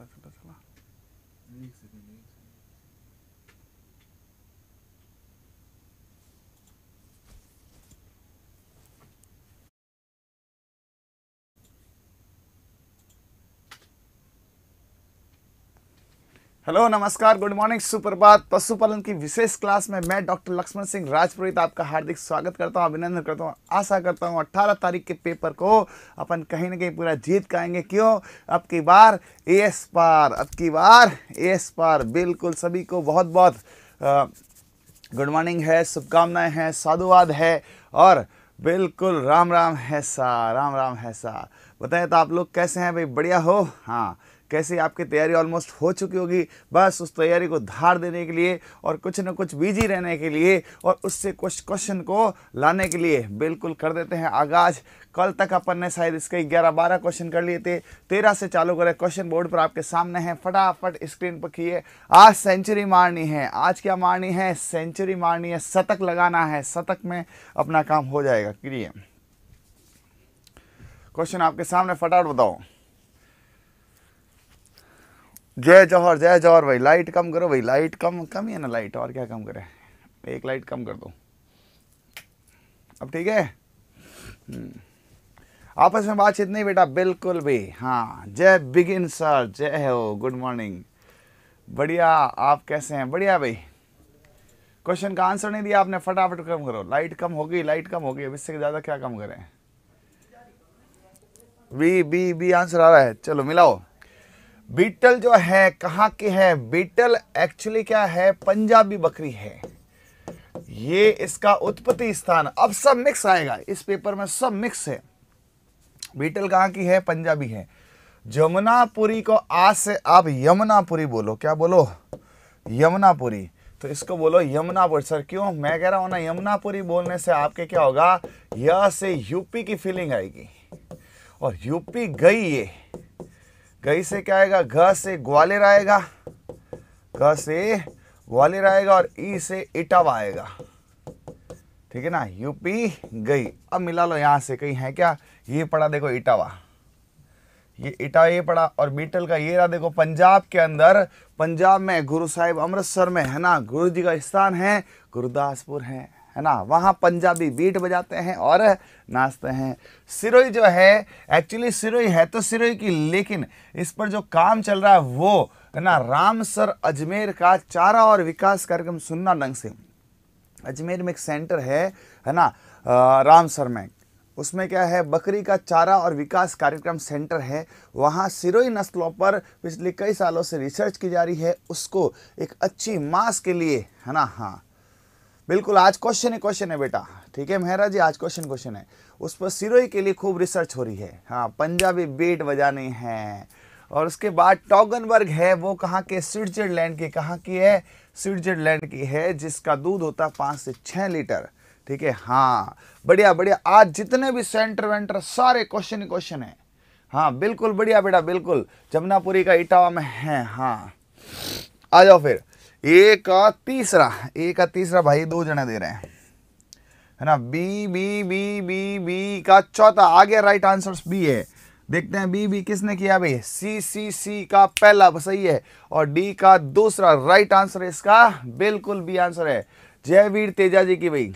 lá, vai pra lá. Mix, mix. Hello नमस्कार good morning सुप्रभात पशुपालन की विशेष क्लास में मैं डॉक्टर लक्ष्मण सिंह राजपुरोहित आपका हार्दिक स्वागत करता हूं अभिनंदन करता हूं आशा करता हूं 18 तारीख के पेपर को अपन कहीं ना कहीं पूरा जीत आएंगे क्यों अब की बार ए एस पार अब की बार ए एस पार बिल्कुल सभी को बहुत बहुत गुड मॉर्निंग है शुभकामनाएँ हैं साधुवाद है और बिल्कुल राम राम है सा राम राम है सा बताए तो आप लोग कैसे हैं भाई बढ़िया हो हाँ कैसे आपकी तैयारी ऑलमोस्ट हो चुकी होगी बस उस तैयारी को धार देने के लिए और कुछ ना कुछ बिजी रहने के लिए और उससे कुछ क्वेश्चन को लाने के लिए बिल्कुल कर देते हैं आगाज कल तक अपन ने शायद इसके ग्यारह बारह क्वेश्चन कर लिए थे तेरह से चालू करें क्वेश्चन बोर्ड पर आपके सामने हैं फटाफट स्क्रीन पर किए आज सेंचुरी मारनी है आज क्या मारनी है सेंचुरी मारनी है शतक लगाना है शतक में अपना काम हो जाएगा क्लियर क्वेश्चन आपके सामने फटाफट बताओ जय जौहर जय जौहर भाई लाइट कम करो भाई लाइट कम कम ही है ना लाइट और क्या कम करें एक लाइट कम कर दो अब ठीक है हम्म। आपस में बातचीत नहीं बेटा बिल्कुल भी हाँ जय बिगिन सर जय हो गुड मॉर्निंग बढ़िया आप कैसे हैं बढ़िया भाई क्वेश्चन का आंसर नहीं दिया आपने फटाफट कम करो लाइट कम हो गई लाइट कम हो गई अब इससे ज़्यादा क्या कम करें बी बी बी आंसर आ रहा है चलो मिलाओ बीटल जो है कहाँ की है बीटल एक्चुअली क्या है पंजाबी बकरी है ये इसका उत्पत्ति स्थान अब सब मिक्स आएगा इस पेपर में सब मिक्स है बीटल कहाँ की है पंजाबी है जमुनापुरी को आज से आप यमुनापुरी बोलो क्या बोलो यमुनापुरी तो इसको बोलो यमुनापुरी सर क्यों मैं कह रहा हूँ ना यमुनापुरी बोलने से आपके क्या होगा यह से यूपी की फीलिंग आएगी और यूपी गई ये गई से क्या आएगा घ से ग्वालियर आएगा घ से ग्वालियर आएगा और ई से इटावा आएगा ठीक है ना यूपी गई अब मिला लो यहां से कहीं है क्या ये पड़ा देखो इटावा ये इटावा ये पड़ा और बीटल का ये रहा देखो पंजाब के अंदर पंजाब में गुरु साहिब अमृतसर में है ना गुरु जी का स्थान है गुरुदासपुर है है ना वहाँ पंजाबी बीट बजाते हैं और नाचते हैं सिरोई जो है एक्चुअली सिरोई है तो सिरोई की लेकिन इस पर जो काम चल रहा है वो है ना राम सर अजमेर का चारा और विकास कार्यक्रम सुनना ढंग से अजमेर में एक सेंटर है है ना रामसर राम सर में उसमें क्या है बकरी का चारा और विकास कार्यक्रम सेंटर है वहाँ सिरोई नस्लों पर पिछले कई सालों से रिसर्च की जा रही है उसको एक अच्छी मांस के लिए है ना हाँ बिल्कुल आज क्वेश्चन ही क्वेश्चन है बेटा ठीक है मेहरा जी आज क्वेश्चन क्वेश्चन है उस पर सिरोही के लिए खूब रिसर्च हो रही है हाँ पंजाबी बेट बजानी है और उसके बाद टॉगनबर्ग है वो कहाँ के स्विट्जरलैंड की कहाँ की है स्विट्जरलैंड की है जिसका दूध होता है पाँच से छः लीटर ठीक है हाँ बढ़िया बढ़िया आज जितने भी सेंटर वेंटर सारे क्वेश्चन ही क्वेश्चन है हाँ बिल्कुल बढ़िया बेटा बिल्कुल जमुनापुरी का इटावा में है हाँ आ जाओ फिर ए का तीसरा ए का तीसरा भाई दो जने दे रहे हैं है ना B B B B B का चौथा आगे राइट आंसर बी है देखते हैं बी बी किसने किया भाई सी सी सी का पहला सही है और डी का दूसरा राइट आंसर इसका बिल्कुल बी आंसर है जय वीर तेजा जी की भाई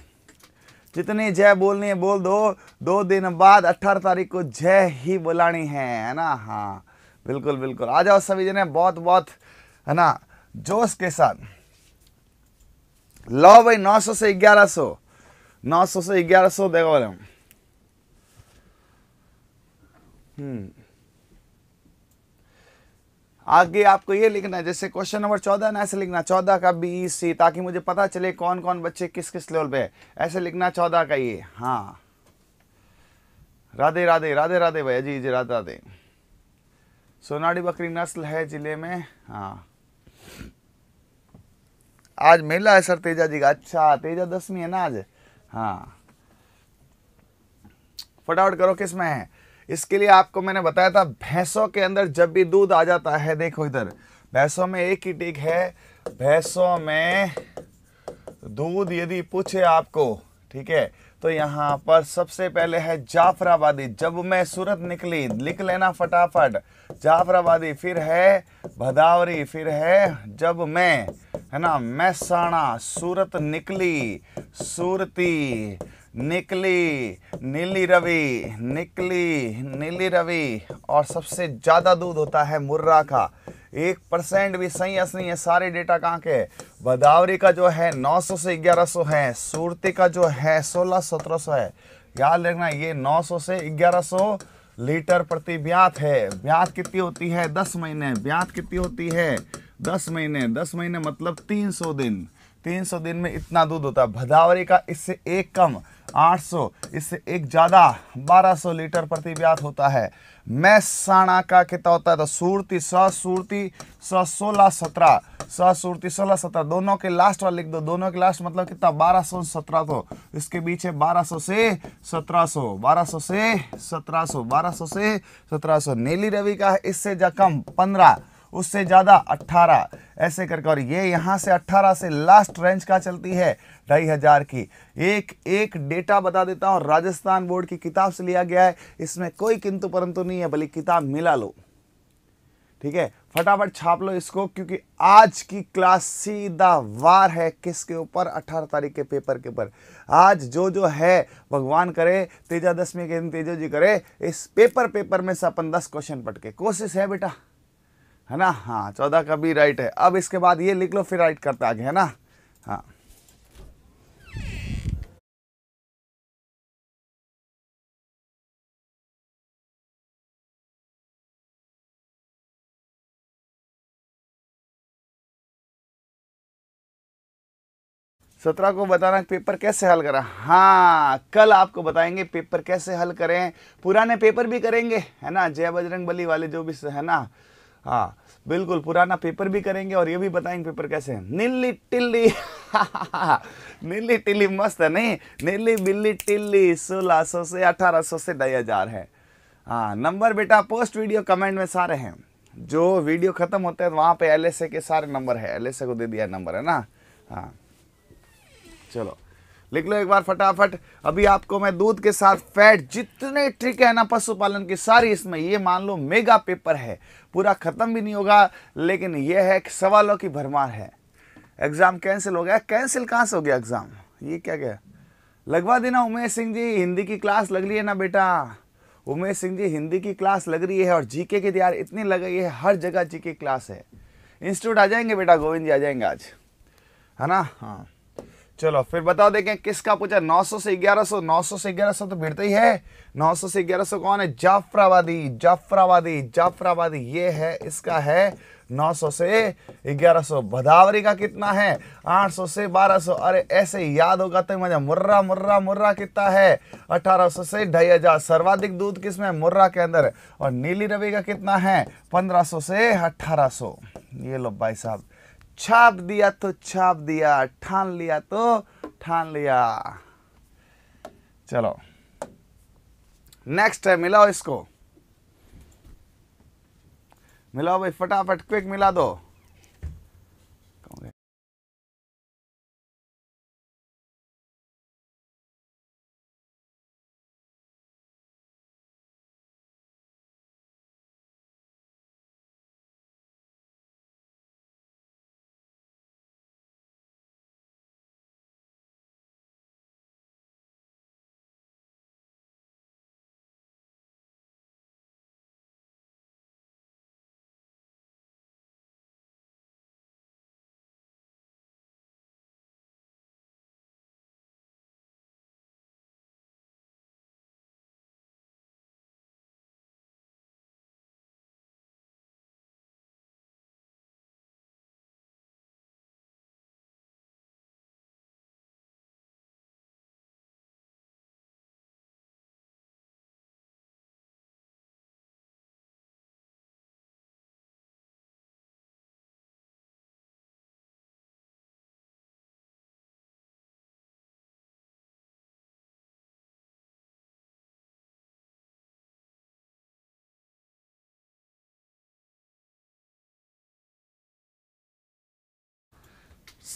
जितनी जय बोलनी है बोल दो दो दिन बाद अठारह तारीख को जय ही बुलानी है है ना हाँ बिल्कुल बिल्कुल आ जाओ सभी जने बहुत बहुत है ना जोश के साथ लो भाई 900 से 1100 900 से 1100 देखो बोले हम हम्म। आगे आपको ये लिखना है जैसे क्वेश्चन नंबर चौदह ना ऐसे लिखना चौदह का बी सी ताकि मुझे पता चले कौन कौन बच्चे किस किस लेवल पे है ऐसे लिखना चौदह का ये हाँ राधे राधे राधे राधे भैया जी जी राधे राधे सोनाड़ी बकरी नस्ल है जिले में हाँ आज मेला है सर तेजा जी का अच्छा तेजा दसवीं है ना आज हाँ फटाफट करो किस में है इसके लिए आपको मैंने बताया था भैंसों के अंदर जब भी दूध आ जाता है देखो इधर भैंसों में एक ही टिक है भैंसों में दूध यदि पूछे आपको ठीक है तो यहाँ पर सबसे पहले है जाफराबादी जब मैं सूरत निकली लिख लेना फटाफट जाफराबादी फिर है भदावरी फिर है जब मैं है ना मैसाणा सूरत निकली सूरती निकली नीली रवि निकली नीली रवि और सबसे ज़्यादा दूध होता है मुर्रा का एक परसेंट भी सही अस नहीं है सारे डेटा कहाँ के भदावरी का जो है 900 से 1100 है सूरती का जो है 16 1700 है याद रखना ये 900 से 1100 लीटर प्रति ब्यात है ब्याज कितनी होती है दस महीने ब्यात कितनी होती है दस महीने दस महीने मतलब तीन सौ दिन तीन सौ दिन में इतना दूध होता है भदावरी का इससे एक कम आठ सौ इससे एक ज़्यादा बारह सौ लीटर प्रति ब्यात होता है मैसाणा का कितना होता है तो सूरती सूरती स सोलह सत्रह स सूरती सोलह सत्रह दोनों के लास्ट वाला लिख दो दोनों के लास्ट मतलब कितना बारह सौ सत्रह सौ इसके बीच है बारह सौ से सत्रह सौ बारह सौ से सत्रह सौ बारह सौ से सत्रह सौ नीली रवि का है इससे जा कम पंद्रह उससे ज़्यादा अट्ठारह ऐसे करके और ये यहाँ से अट्ठारह से लास्ट रेंज का चलती है ढाई हज़ार की एक एक डेटा बता देता हूँ राजस्थान बोर्ड की किताब से लिया गया है इसमें कोई किंतु परंतु नहीं है भले किताब मिला लो ठीक है फटाफट छाप लो इसको क्योंकि आज की क्लास सीधा वार है किसके ऊपर 18 तारीख के पेपर के ऊपर आज जो जो है भगवान करे तेजा के दिन तेजो जी करे इस पेपर पेपर में से अपन दस क्वेश्चन पटके कोशिश है बेटा है ना हाँ चौदह का भी राइट है अब इसके बाद ये लिख लो फिर राइट करते आगे है ना हाँ सत्रह को बताना पेपर कैसे हल करा हाँ कल आपको बताएंगे पेपर कैसे हल करें पुराने पेपर भी करेंगे है ना जय बजरंग बली वाले जो भी है ना हाँ बिल्कुल पुराना पेपर भी करेंगे और ये भी बताएंगे पेपर कैसे है नीली टिल्ली नीली टिल्ली मस्त है नहीं नीली बिल्ली टिल्ली सोलह सो से अठारह सो से ढाई हजार है हाँ नंबर बेटा पोस्ट वीडियो कमेंट में सारे हैं जो वीडियो खत्म होते हैं तो वहाँ पे एल के सारे नंबर है एल को दे दिया नंबर है ना हाँ चलो लिख लो एक बार फटाफट अभी आपको मैं दूध के साथ फैट जितने ट्रिक है ना पशुपालन की सारी इसमें ये मान लो मेगा पेपर है पूरा खत्म भी नहीं होगा लेकिन ये है कि सवालों की भरमार है एग्जाम कैंसिल हो गया कैंसिल कहाँ से हो गया एग्जाम ये क्या क्या लगवा देना उमेश सिंह जी हिंदी की क्लास लग रही है ना बेटा उमेश सिंह जी हिंदी की क्लास लग रही है और जीके की तैयार इतनी लग रही है हर जगह जीके क्लास है इंस्टीट्यूट आ जाएंगे बेटा गोविंद जी आ जाएंगे आज है ना हाँ चलो फिर बताओ देखें किसका पूछा 900 से 1100 900 से 1100 तो भिड़ते ही है 900 से 1100 कौन है जाफराबादी जाफराबादी जाफराबादी ये है इसका है 900 से 1100 भदावरी का कितना है 800 से 1200 अरे ऐसे याद होगा तो मजा मुर्रा मुर्रा मुर्रा कितना है 1800 से ढाई हजार सर्वाधिक दूध किसमें मुर्रा के अंदर और नीली रवि का कितना है 1500 से 1800 ये लो भाई साहब छाप दिया तो छाप दिया ठान लिया तो ठान लिया चलो नेक्स्ट है मिलाओ इसको मिलाओ भाई फटाफट क्विक मिला दो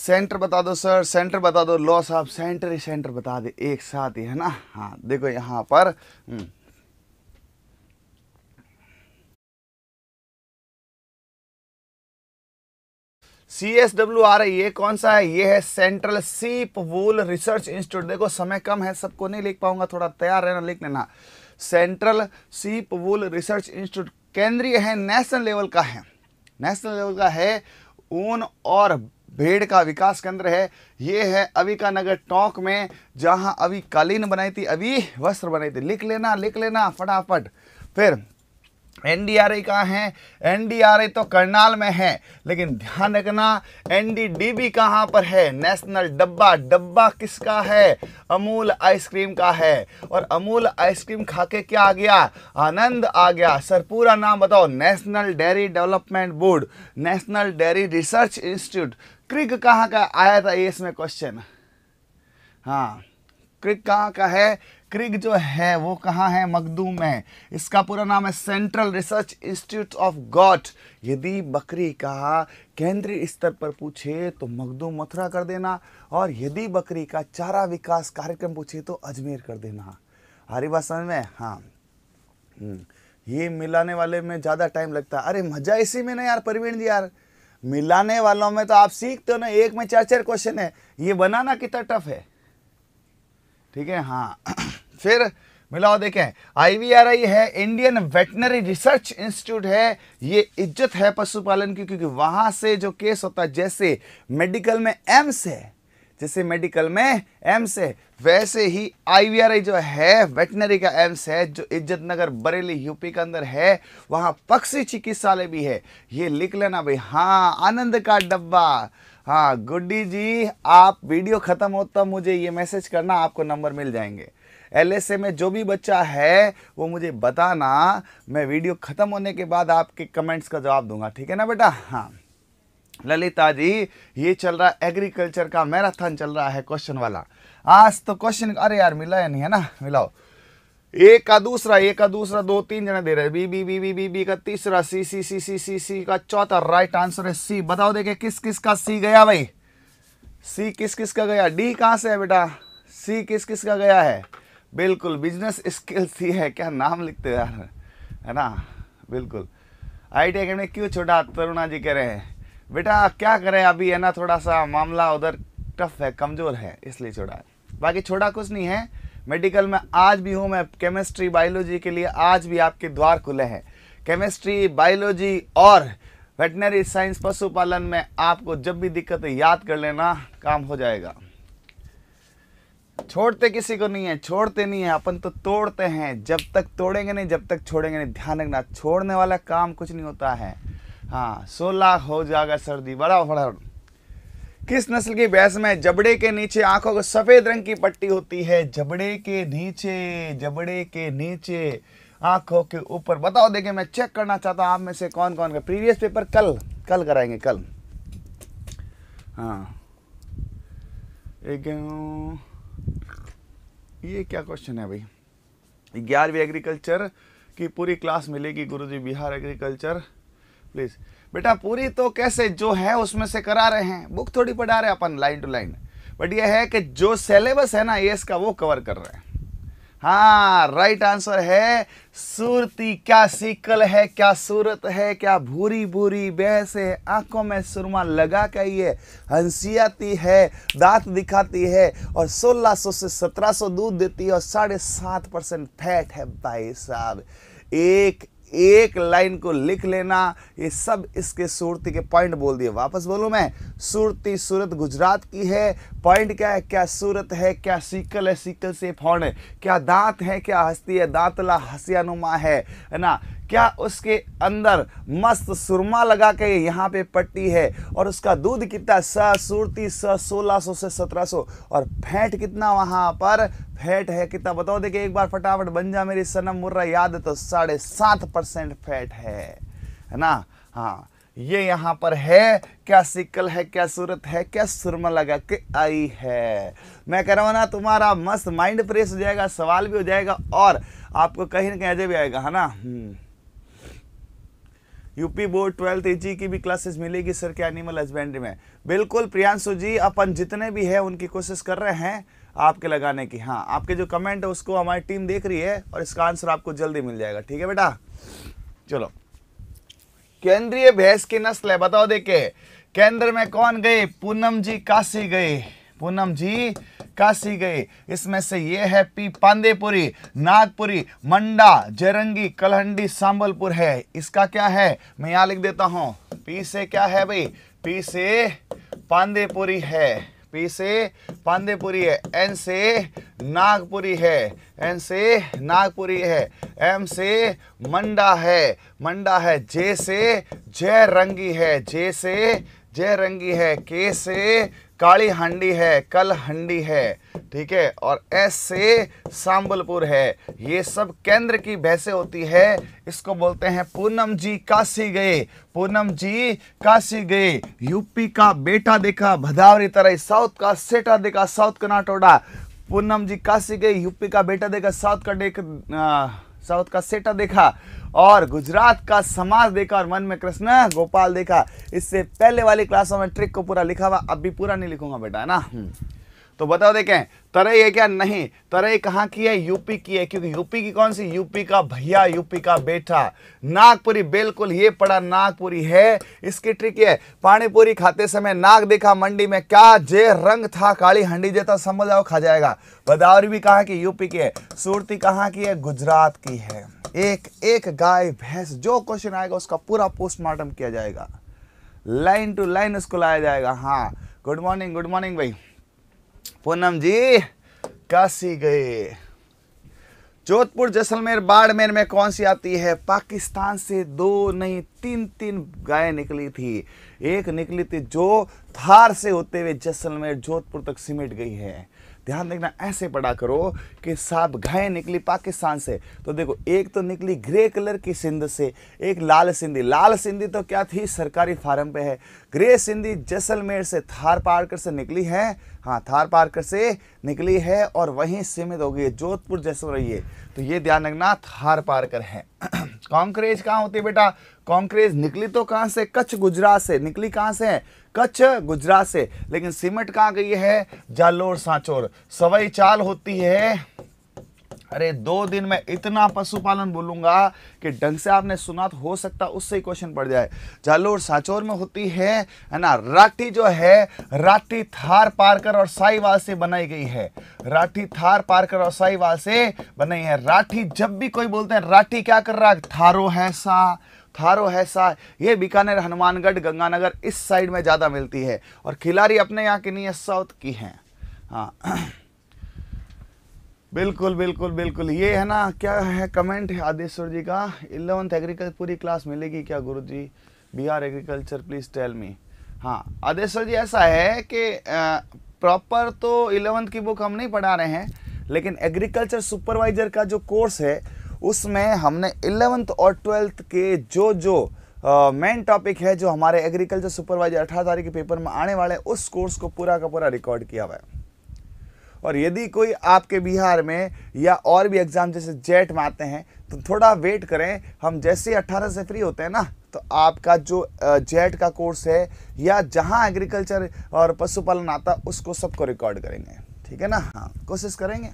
सेंटर बता दो सर सेंटर बता दो लॉ साहब सेंटर ही सेंटर बता दे एक साथ ही है ना हाँ देखो यहाँ पर सी एस डब्ल्यू आ रही है कौन सा है ये है सेंट्रल सीप वूल रिसर्च इंस्टीट्यूट देखो समय कम है सबको नहीं लिख पाऊंगा थोड़ा तैयार रहना लिख लेना सेंट्रल सीप वूल रिसर्च इंस्टीट्यूट केंद्रीय है नेशनल लेवल का है नेशनल लेवल का है ऊन और भेड़ का विकास केंद्र है ये है अभी का नगर टोंक में जहाँ अभी कालीन बनाई थी अभी वस्त्र बनाई थी लिख लेना लिख लेना फटाफट फिर एनडीआरआई कहाँ है एनडीआरआई तो करनाल में है लेकिन ध्यान रखना एनडीडीबी कहाँ पर है नेशनल डब्बा डब्बा किसका है अमूल आइसक्रीम का है और अमूल आइसक्रीम खा के क्या आ गया आनंद आ गया सर पूरा नाम बताओ national dairy development board national dairy research institute क्रिक कहाँ का आया था ये इसमें क्वेश्चन हाँ क्रिक कहाँ का है क्रिक जो है वो कहाँ है मखदूम में इसका पूरा नाम है central research institute of goat यदि बकरी का केंद्रीय स्तर पर पूछे तो मखदूम मथुरा कर देना और यदि बकरी का चारा विकास कार्यक्रम पूछे तो अजमेर कर देना हरी बात समझ में हाँ हम्म। ये मिलाने वाले में ज़्यादा टाइम लगता है अरे मज़ा इसी में ना यार परवीन जी यार मिलाने वालों में तो आप सीखते हो ना एक में चार चार क्वेश्चन है ये बनाना कितना टफ है ठीक है हाँ फिर मिलाओ देखें आईवीआरआई है इंडियन वेटनरी रिसर्च इंस्टीट्यूट है ये इज्जत है पशुपालन की क्योंकि वहां से जो केस होता है जैसे मेडिकल में एम्स है जैसे मेडिकल में एम्स है वैसे ही आईवीआरआई जो है वेटनरी का एम्स है जो इज्जत नगर बरेली यूपी के अंदर है वहाँ पक्षी चिकित्सालय भी है ये लिख लेना भाई हाँ आनंद का डब्बा हाँ गुड्डी जी आप वीडियो ख़त्म होता मुझे ये मैसेज करना आपको नंबर मिल जाएंगे एलएसए में जो भी बच्चा है वो मुझे बताना मैं वीडियो ख़त्म होने के बाद आपके कमेंट्स का जवाब दूंगा ठीक है ना बेटा हाँ ललिता जी ये चल रहा है एग्रीकल्चर का मैराथन चल रहा है क्वेश्चन वाला आज तो क्वेश्चन अरे यार मिला या नहीं है ना मिलाओ एक का दूसरा एक का दूसरा दो तीन जना दे रहे B B B B B B का तीसरा सी सी सी सी सी सी का चौथा राइट आंसर है सी बताओ देखे किस किस का सी गया भाई सी किस किस का गया डी कहाँ से है बेटा सी किस किस का गया है बिल्कुल बिजनेस स्किल सी है क्या नाम लिखते यार है ना बिल्कुल आई टी क्यों छोटा तरुणा जी कह रहे हैं बेटा क्या करें अभी है ना थोड़ा सा मामला उधर टफ है कमज़ोर है इसलिए छोड़ा है बाकी छोड़ा कुछ नहीं है मेडिकल में आज भी हूँ मैं केमिस्ट्री बायोलॉजी के लिए आज भी आपके द्वार खुले हैं केमिस्ट्री बायोलॉजी और वेटनरी साइंस पशुपालन में आपको जब भी दिक्कत है याद कर लेना काम हो जाएगा छोड़ते किसी को नहीं है छोड़ते नहीं है अपन तो तोड़ते हैं जब तक तोड़ेंगे नहीं जब तक छोड़ेंगे नहीं ध्यान रखना छोड़ने वाला काम कुछ नहीं होता है हाँ सोलह हो जाएगा सर्दी बड़ा फड़ा किस नस्ल की भैंस में जबड़े के नीचे आंखों को सफेद रंग की पट्टी होती है जबड़े के नीचे जबड़े के नीचे आंखों के ऊपर बताओ देखे मैं चेक करना चाहता हूं आप में से कौन कौन का प्रीवियस पेपर कल कल कराएंगे कल हाँ ये क्या क्वेश्चन है भाई ग्यारहवीं एग्रीकल्चर की पूरी क्लास मिलेगी गुरुजी बिहार एग्रीकल्चर प्लीज़ बेटा पूरी तो कैसे जो है उसमें से करा रहे हैं बुक थोड़ी पढ़ा रहे अपन लाइन टू लाइन बट ये है कि जो सिलेबस है ना ये इसका वो कवर कर रहे हैं हाँ राइट आंसर है सूरती क्या सीकल है क्या सूरत है क्या भूरी भूरी बहस है आंखों में सुरमा लगा के ये हंसियाती है दांत दिखाती है और 1600 से 1700 दूध देती है और साढ़े सात परसेंट फैट है भाई साहब एक एक लाइन को लिख लेना ये सब इसके सूरती के पॉइंट बोल दिए वापस बोलूं मैं सूरती सूरत गुजरात की है पॉइंट क्या है क्या सूरत है क्या सीकल है सीकल से फौन है क्या दांत है क्या हस्ती है दांतला हसियानुमा है ना क्या उसके अंदर मस्त सुरमा लगा के यहाँ पे पट्टी है और उसका दूध कितना स सूरती स सोलह सौ से सत्रह सौ और फैट कितना वहाँ पर फैट है कितना बताओ देखिए एक बार फटाफट बन जा मेरी सनम मुर्रा याद है तो साढ़े सात परसेंट फैट है है ना हाँ ये यहाँ पर है क्या सिकल है क्या सूरत है क्या सुरमा लगा के आई है मैं कह रहा हूँ ना तुम्हारा मस्त माइंड फ्रेश हो जाएगा सवाल भी हो जाएगा और आपको कहीं ना कहीं अजय भी आएगा है ना हम्म। यूपी बोर्ड ट्वेल्थ एजी की भी क्लासेस मिलेगी सर के एनिमल हस्बेंड्री में बिल्कुल प्रियांशु जी अपन जितने भी है उनकी कोशिश कर रहे हैं आपके लगाने की हाँ आपके जो कमेंट है उसको हमारी टीम देख रही है और इसका आंसर आपको जल्दी मिल जाएगा ठीक है बेटा चलो केंद्रीय भैंस की नस्ल है बताओ देखे केंद्र में कौन गए पूनम जी काशी गए पूनम जी काशी गए इसमें से ये है पी पांडेपुरी नागपुरी मंडा जरंगी कलहंडी सांबलपुर है इसका क्या है मैं यहाँ लिख देता हूँ पी से क्या है भाई पी से पांदेपुरी है पी से पांदेपुरी है एन से नागपुरी है एन से नागपुरी है एम से मंडा है मंडा है जे से जयरंगी है जे से जयरंगी है के से काली हंडी है कल हंडी है ठीक है और ऐसे सांबलपुर है ये सब केंद्र की भैंसे होती है इसको बोलते हैं पूनम जी काशी गए पूनम जी काशी गए यूपी का बेटा देखा भदावरी तरह साउथ का सेटा देखा साउथ का नाटोड़ा पूनम जी काशी गए यूपी का बेटा देखा साउथ का डेक साउथ का सेटा देखा और गुजरात का समाज देखा और मन में कृष्ण गोपाल देखा इससे पहले वाली क्लासों में ट्रिक को पूरा लिखा हुआ अब भी पूरा नहीं लिखूंगा बेटा है ना हम्म। तो बताओ देखें तरई है क्या नहीं तरई कहाँ की है यूपी की है क्योंकि यूपी की कौन सी यूपी का भैया यूपी का बेटा नागपुरी बिल्कुल ये पड़ा नागपुरी है इसकी ट्रिक है पानीपुरी खाते समय नाग देखा मंडी में क्या जे रंग था काली हंडी जैसा समझ आओ खा जाएगा बदावरी भी कहाँ की यूपी की है सूरती कहाँ की है गुजरात की है एक एक गाय भैंस जो क्वेश्चन आएगा उसका पूरा पोस्टमार्टम किया जाएगा लाइन टू लाइन उसको लाया जाएगा हाँ गुड मॉर्निंग गुड मॉर्निंग भाई पूनम जी काशी गए जोधपुर जैसलमेर बाड़मेर में कौन सी आती है पाकिस्तान से दो नहीं तीन तीन गाय निकली थी एक निकली थी जो थार से होते हुए जैसलमेर जोधपुर तक सिमट गई है ध्यान देखना ऐसे पढ़ा करो कि साहब घाय निकली पाकिस्तान से तो देखो एक तो निकली ग्रे कलर की सिंध से एक लाल सिंधी लाल सिंधी तो क्या थी सरकारी फार्म पे है ग्रे सिंधी जैसलमेर से थार पार्कर से निकली है हाँ थार पार्कर से निकली है और वहीं सीमित हो गई है जोधपुर जैसलमेर ये तो ये ध्यान रखना थार पार्कर है कांक्रेज कहाँ होती है बेटा कॉन्क्रेज निकली तो कहाँ से कच्छ गुजरात से निकली कहाँ से है कच्छ गुजरात से लेकिन सीमेंट कहाँ गई है जालोर सांचोर सवाई चाल होती है अरे दो दिन में इतना पशुपालन बोलूंगा कि ढंग से आपने सुना तो हो सकता उससे ही क्वेश्चन पड़ जाए जालोर साचोर में होती है है ना राठी जो है राठी थार पारकर और साईवाल से बनाई गई है राठी थार पारकर और साईवाल से बनाई है राठी जब भी कोई बोलते हैं राठी क्या कर रहा है थारो है सा थारो है सा ये बीकानेर हनुमानगढ़ गंगानगर इस साइड में ज़्यादा मिलती है और खिलाड़ी अपने यहाँ की नहीं है साउथ की हैं हाँ बिल्कुल बिल्कुल बिल्कुल ये है ना क्या है कमेंट है आदेश्वर जी का इलेवंथ एग्रीकल्चर पूरी क्लास मिलेगी क्या guru ji Bihar agriculture please tell me हाँ आदेश्वर जी ऐसा है कि प्रॉपर तो इलेवंथ की बुक हम नहीं पढ़ा रहे हैं लेकिन एग्रीकल्चर सुपरवाइजर का जो कोर्स है उसमें हमने इलेवंथ और ट्वेल्थ के जो जो मेन uh, टॉपिक है जो हमारे एग्रीकल्चर सुपरवाइजर अठारह तारीख के पेपर में आने वाले उस कोर्स को पूरा का पूरा रिकॉर्ड किया हुआ है और यदि कोई आपके बिहार में या और भी एग्ज़ाम जैसे जेट में आते हैं तो थोड़ा वेट करें हम जैसे अट्ठारह से फ्री होते हैं ना तो आपका जो जेट का कोर्स है या जहां एग्रीकल्चर और पशुपालन आता उसको सबको रिकॉर्ड करेंगे ठीक है ना हाँ कोशिश करेंगे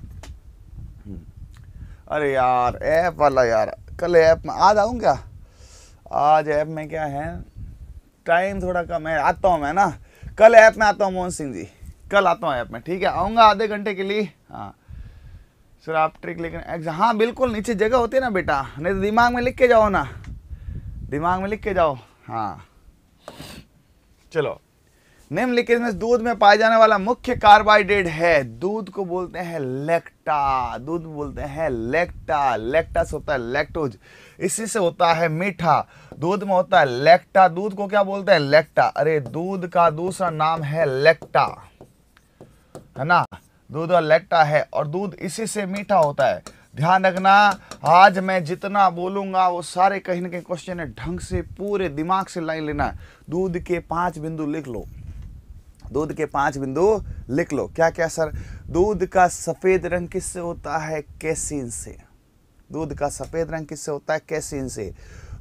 अरे यार ऐप वाला यार कल ऐप में आज आऊँ क्या आज ऐप में क्या है टाइम थोड़ा कम है आता हूँ मैं ना कल ऐप में आता हूँ मोहन सिंह जी कल आता हूँ ऐप में ठीक है आऊँगा आधे घंटे के लिए हाँ सर आप ट्रिक लेकिन एग्जाम हाँ बिल्कुल नीचे जगह होती है ना बेटा नहीं तो दिमाग में लिख के जाओ ना दिमाग में लिख के जाओ हाँ चलो निम्नलिखित में दूध में पाया जाने वाला मुख्य कार्बोहाइड्रेट है दूध को बोलते हैं लेक्टा दूध बोलते हैं लेक्टा लेक्टा से होता है लेक्टोज इसी से होता है मीठा दूध में होता है लेक्टा दूध को क्या बोलते हैं लेक्टा अरे दूध का दूसरा नाम है लेक्टा है ना दूध और लेक्टा है और दूध इसी से मीठा होता है ध्यान रखना आज मैं जितना बोलूंगा वो सारे कहीं ना कहीं क्वेश्चन है ढंग से पूरे दिमाग से लाइन लेना दूध के पांच बिंदु लिख लो दूध के पांच बिंदु लिख लो क्या क्या सर दूध का सफ़ेद रंग किससे होता है कैसीन से दूध का सफ़ेद रंग किससे होता है कैसीन से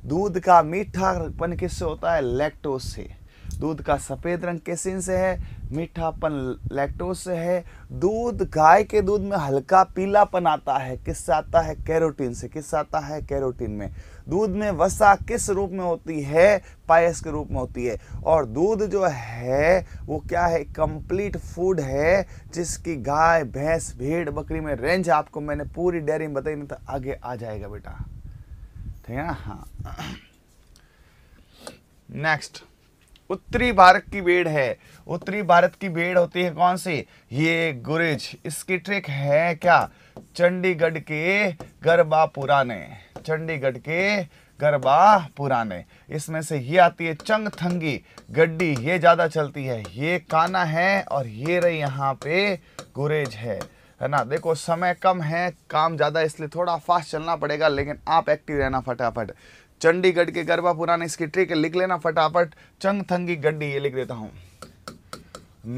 दूध का मीठापन किससे होता है लैक्टोज से दूध का सफ़ेद रंग केसिन से है मीठापन लैक्टोज से है दूध गाय के दूध में हल्का पीलापन आता है किससे आता है कैरोटीन से किससे आता है कैरोटीन में दूध में वसा किस रूप में होती है पायस के रूप में होती है और दूध जो है वो क्या है कंप्लीट फूड है जिसकी गाय भैंस भेड़ बकरी में रेंज आपको मैंने पूरी डेयरी में बताई नहीं तो आगे आ जाएगा बेटा ठीक है ना हाँ नेक्स्ट उत्तरी भारत की भेड़ है उत्तरी भारत की भेड़ होती है कौन सी ये गुरिज इसकी ट्रिक है क्या चंडीगढ़ के गरबा पुराने चंडीगढ़ के गरबा पुराने इसमें से ये आती है चंग थंगी गड्डी ये ज़्यादा चलती है ये काना है और ये रही यहाँ पे गुरेज है है ना देखो समय कम है काम ज़्यादा इसलिए थोड़ा फास्ट चलना पड़ेगा लेकिन आप एक्टिव रहना फटाफट चंडीगढ़ के गरबा पुराने इसकी ट्रिक लिख लेना फटाफट चंग थंगी गड्डी ये लिख देता हूं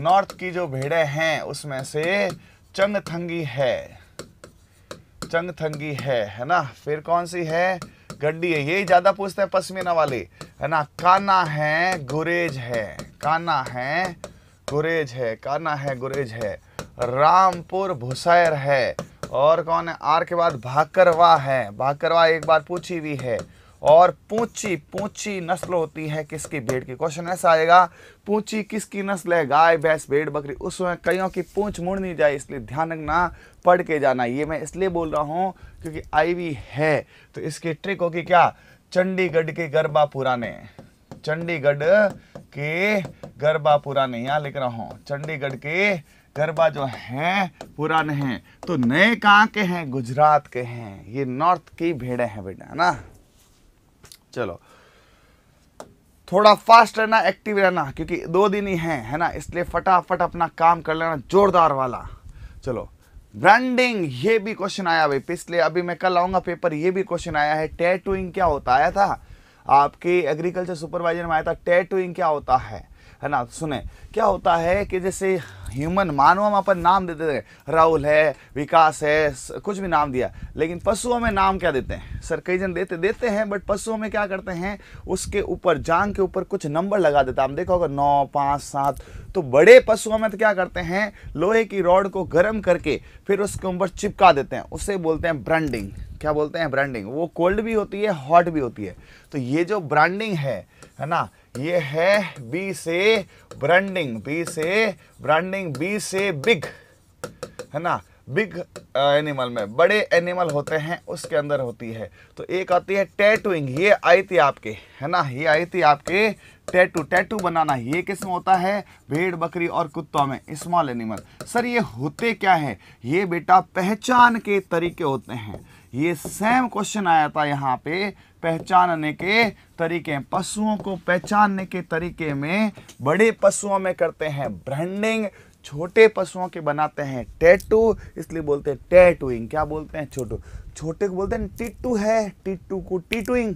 नॉर्थ की जो भेड़े हैं उसमें से चंग थंगी है थंगी है है ना फिर कौन सी है गड्डी है यही ज्यादा पूछते हैं पश्मीना वाली है ना काना है गुरेज है काना है गुरेज है काना है गुरेज है रामपुर भुसैर है और कौन है आर के बाद भाकरवा है भाकरवा एक बार पूछी हुई है और पूछी पूछी नस्ल होती है किसकी भेड़ की क्वेश्चन ऐसा आएगा पूछी किसकी नस्ल है गाय भैंस भेड़ बकरी उस समय कईयों की पूछ मुड़ नहीं जाए इसलिए ध्यान रखना पढ़ के जाना ये मैं इसलिए बोल रहा हूँ क्योंकि आईवी है तो इसकी ट्रिक होगी क्या चंडीगढ़ के गरबा पुराने चंडीगढ़ के गरबा पुराने यहाँ लिख रहा हूँ चंडीगढ़ के गरबा जो है पुराने हैं तो नए कहाँ के हैं गुजरात के हैं ये नॉर्थ की भेड़े हैं बेटा है ना चलो थोड़ा फास्ट रहना एक्टिव रहना क्योंकि दो दिन ही हैं है ना इसलिए फटाफट अपना काम कर लेना जोरदार वाला चलो ब्रांडिंग ये भी क्वेश्चन आया भाई पिछले अभी मैं कल आऊँगा पेपर ये भी क्वेश्चन आया है टैटूइंग क्या होता आया था आपके एग्रीकल्चर सुपरवाइजर में आया था टैटूइंग क्या होता है है ना तो सुने क्या होता है कि जैसे ह्यूमन मानव हम अपन नाम देते थे राहुल है विकास है कुछ भी नाम दिया लेकिन पशुओं में नाम क्या देते हैं सर कई जन देते देते हैं बट पशुओं में क्या करते हैं उसके ऊपर जांग के ऊपर कुछ नंबर लगा देता आप देखो अगर नौ पाँच सात तो बड़े पशुओं में तो क्या करते हैं लोहे की रॉड को गर्म करके फिर उसके ऊपर चिपका देते हैं उसे बोलते हैं ब्रांडिंग क्या बोलते हैं ब्रांडिंग वो कोल्ड भी होती है हॉट भी होती है तो ये जो ब्रांडिंग है है ना ये है बी से ब्रांडिंग बी से ब्रांडिंग बी से बिग है ना बिग एनिमल uh, में बड़े एनिमल होते हैं उसके अंदर होती है तो एक आती है टैटूइंग ये आई थी आपके है ना ये आई थी आपके टैटू टैटू बनाना ये किस में होता है भेड़ बकरी और कुत्तों में स्मॉल एनिमल सर ये होते क्या है ये बेटा पहचान के तरीके होते हैं ये सेम क्वेश्चन आया था यहाँ पे पहचानने के तरीके पशुओं को पहचानने के तरीके में बड़े पशुओं में करते हैं ब्रांडिंग छोटे पशुओं के बनाते हैं टैटू इसलिए बोलते हैं टैटूइंग क्या बोलते हैं छोटू छोटे को बोलते हैं टिट्टू है टिट्टू को टिटूइंग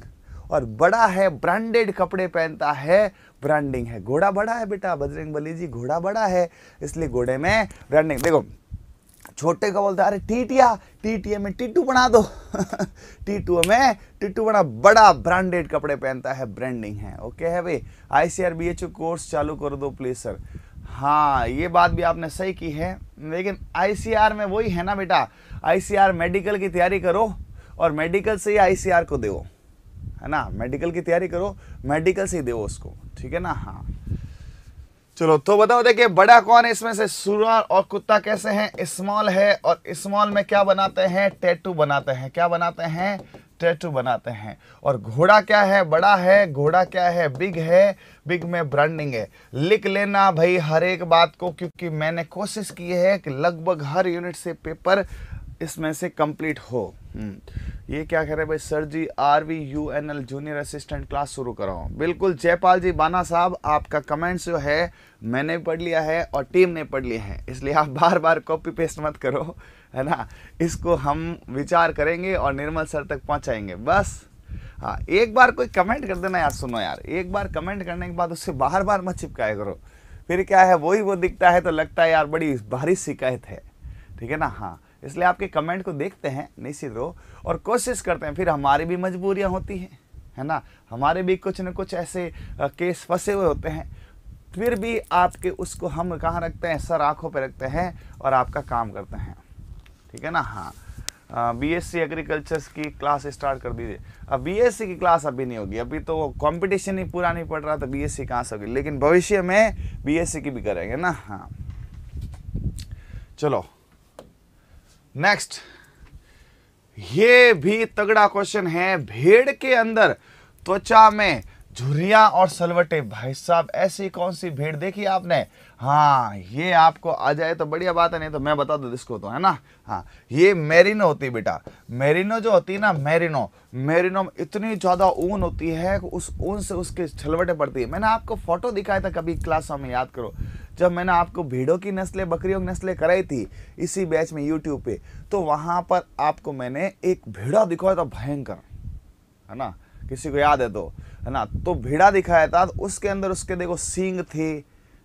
और बड़ा है ब्रांडेड कपड़े पहनता है ब्रांडिंग है घोड़ा बड़ा है बेटा बजरंग बली जी घोड़ा बड़ा है इसलिए घोड़े में ब्रांडिंग देखो छोटे का बोलते अरे टीटिया टीटिया में टीटू बना दो टीटू में टीटू बना बड़ा ब्रांडेड कपड़े पहनता है ब्रांडिंग है ओके है भाई I C R B H course चालू कर दो प्लीज़ सर हाँ ये बात भी आपने सही की है लेकिन आईसीआर में वही है ना बेटा आईसीआर मेडिकल की तैयारी करो और मेडिकल से ही आई को दो है ना मेडिकल की तैयारी करो मेडिकल से ही दो उसको ठीक है ना हाँ चलो तो बताओ देखिए बड़ा कौन है इसमें से सुरार और कुत्ता कैसे हैं स्मॉल है और स्मॉल में क्या बनाते हैं टैटू बनाते हैं क्या बनाते हैं टैटू बनाते हैं और घोड़ा क्या है बड़ा है घोड़ा क्या है बिग है बिग में ब्रांडिंग है लिख लेना भाई हर एक बात को क्योंकि मैंने कोशिश की है कि लगभग हर यूनिट से पेपर इसमें से कंप्लीट हो हम्म। ये क्या कह रहे हैं भाई sir ji R V U N L junior assistant class शुरू कराओ बिल्कुल जयपाल जी बाना साहब आपका कमेंट्स जो है मैंने पढ़ लिया है और टीम ने पढ़ लिया है इसलिए आप बार बार कॉपी पेस्ट मत करो है ना इसको हम विचार करेंगे और निर्मल सर तक पहुँचाएंगे बस हाँ एक बार कोई कमेंट कर देना यार सुनो यार एक बार कमेंट करने के बाद उससे बार बार मत चिपकाया करो फिर क्या है वही वो, वो दिखता है तो लगता है यार बड़ी भारी शिकायत है ठीक है ना हाँ इसलिए आपके कमेंट को देखते हैं निश्चित रो और कोशिश करते हैं फिर हमारी भी मजबूरियाँ होती हैं है ना हमारे भी कुछ न कुछ ऐसे केस फंसे हुए होते हैं फिर भी आपके उसको हम कहाँ रखते हैं सर आँखों पर रखते हैं और आपका काम करते हैं ठीक है ना हाँ बीएससी एग्रीकल्चर की क्लास स्टार्ट कर दीजिए अब बीएससी की क्लास अभी नहीं होगी अभी तो कंपटीशन ही पूरा नहीं पड़ रहा तो बीएससी कहाँ से होगी लेकिन भविष्य में बीएससी की भी करेंगे ना हाँ चलो नेक्स्ट ये भी तगड़ा क्वेश्चन है भेड़ के अंदर त्वचा में झुरिया और सलवटे भाई साहब ऐसी कौन सी भेड़ देखी आपने हाँ ये आपको आ जाए तो बढ़िया बात है नहीं तो मैं बता दू इसको तो है ना हाँ ये मेरिनो होती बेटा मेरिनो जो होती है ना मेरिनो मेरिनो में इतनी ज़्यादा ऊन होती है उस ऊन से उसके छलवटे पड़ती है मैंने आपको फोटो दिखाया था कभी क्लास में याद करो जब मैंने आपको भीड़ों की नस्लें बकरियों की नस्लें कराई थी इसी बैच में यूट्यूब पे तो वहाँ पर आपको मैंने एक भीड़ा दिखाया था भयंकर है ना किसी को याद है तो है ना तो भीड़ा दिखाया था तो उसके अंदर उसके देखो सींग थे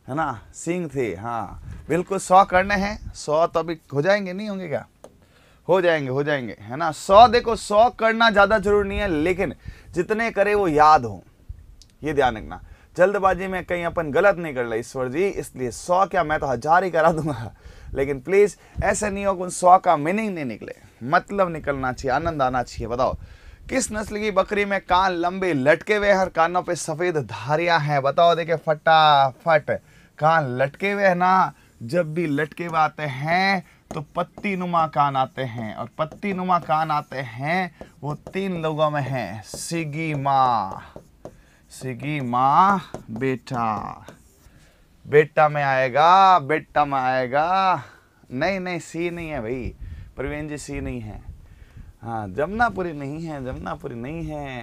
है ना सींग थे हाँ बिल्कुल सौ करने हैं सौ तो अभी हो जाएंगे नहीं होंगे क्या हो जाएंगे हो जाएंगे है ना सौ देखो सौ करना ज़्यादा जरूरी नहीं है लेकिन जितने करे वो याद हो ये ध्यान रखना जल्दबाजी में कहीं अपन गलत नहीं कर रहे ईश्वर जी इसलिए सौ क्या मैं तो हजार ही करा दूंगा लेकिन प्लीज़ ऐसा नहीं हो कि उन सौ का मीनिंग नहीं निकले मतलब निकलना चाहिए आनंद आना चाहिए बताओ किस नस्ल की बकरी में कान लंबे लटके हुए हर कानों पे सफ़ेद धारियां हैं बताओ देखे फटाफट कान लटके हुए है ना जब भी लटके हुए आते हैं तो पत्ती नुमा कान आते हैं और पत्ती नुमा कान आते हैं वो तीन लोगों में सिगी माँ सिगी बेटा बेटा में आएगा बेटा में आएगा नहीं नहीं सी नहीं है भाई प्रवीण जी सी नहीं है हाँ जमुनापुरी नहीं है जमुनापुरी नहीं है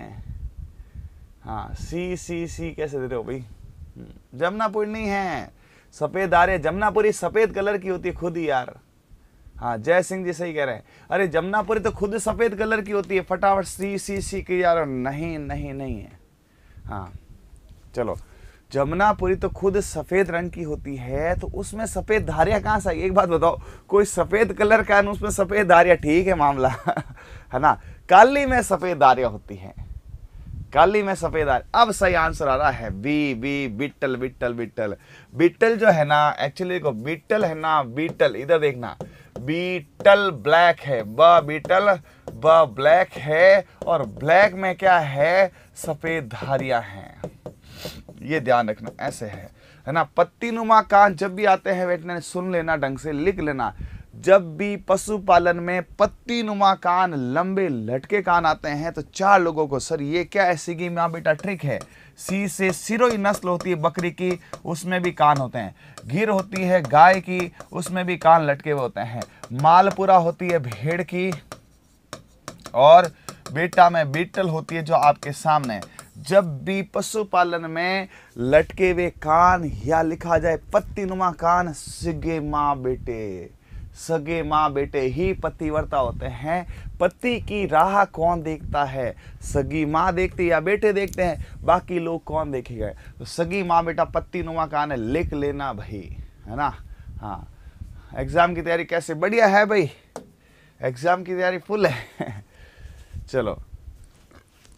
हाँ सी सी सी कैसे दे रहे हो भाई हम्म, जमुनापुरी नहीं है सफ़ेद आ रहे जमुनापुरी सफ़ेद कलर की होती है खुद ही यार हाँ जय सिंह जी सही कह रहे हैं अरे जमुनापुरी तो खुद सफ़ेद कलर की होती है फटाफट सी सी सी की यार नहीं नहीं नहीं है हाँ चलो जमुनापुरी तो खुद सफ़ेद रंग की होती है तो उसमें सफ़ेद धारिया कहाँ से आई एक बात बताओ कोई सफ़ेद कलर का उसमें सफ़ेद धारिया ठीक है मामला है ना काली में सफ़ेद धारिया होती हैं काली में सफेद आ अब सही आंसर आ रहा है बी बी बिटल बिटल बिटल बिटल जो है ना एक्चुअली देखो बिटल है ना बीटल इधर देखना बीटल ब्लैक है ब बीटल ब ब्लैक है और ब्लैक में क्या है सफेद धारियां हैं ये ध्यान रखना ऐसे है है ना पत्ती नुमा कांच जब भी आते हैं वेटनरी सुन लेना ढंग से लिख लेना जब भी पशुपालन में पत्ती नुमा कान लंबे लटके कान आते हैं तो चार लोगों को सर ये क्या ऐसी की माँ बेटा ट्रिक है सी से सिरोई नस्ल होती है बकरी की उसमें भी कान होते हैं गिर होती है गाय की उसमें भी कान लटके हुए होते हैं मालपुरा होती है भेड़ की और बेटा में बीटल होती है जो आपके सामने जब भी पशुपालन में लटके हुए कान या लिखा जाए पत्ती नुमा कान सिगे माँ बेटे सगे माँ बेटे ही पतिव्रता होते हैं पति की राह कौन देखता है सगी माँ देखती या बेटे देखते हैं बाकी लोग कौन देखेगा तो सगी माँ बेटा पत्ती नुमा कान है लिख लेना भाई है ना हाँ एग्ज़ाम की तैयारी कैसे बढ़िया है भाई एग्ज़ाम की तैयारी फुल है चलो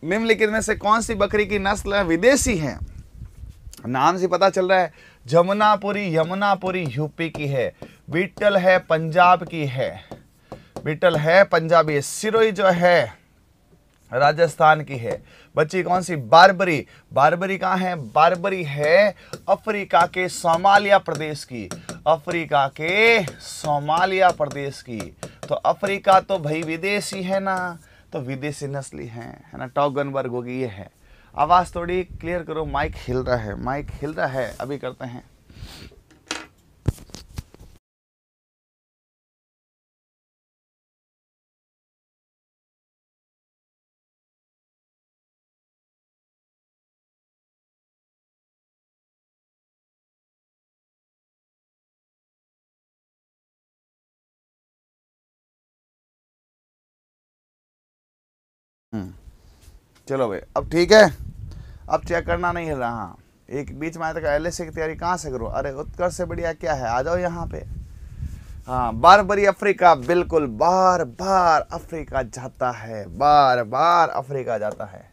निम्नलिखित में से कौन सी बकरी की नस्ल है विदेशी है नाम से पता चल रहा है जमुनापुरी यमुनापुरी यूपी की है बीटल है पंजाब की है बीटल है पंजाबी सिरोई जो है राजस्थान की है बच्ची कौन सी बारबरी बारबरी कहाँ है बारबरी है अफ्रीका के सोमालिया प्रदेश की अफ्रीका के सोमालिया प्रदेश की तो अफ्रीका तो भाई विदेशी है ना तो विदेशी नस्ली है है ना वर्ग होगी ये है आवाज़ थोड़ी क्लियर करो माइक हिल रहा है माइक हिल रहा है अभी करते हैं चलो भाई अब ठीक है अब चेक करना नहीं है हाँ। एक बीच में आया था एल की तैयारी कहाँ से करो अरे उत्कर्ष से बढ़िया क्या है आ जाओ यहाँ पे हाँ बार बारी अफ्रीका बिल्कुल बार बार अफ्रीका जाता है बार बार अफ्रीका जाता है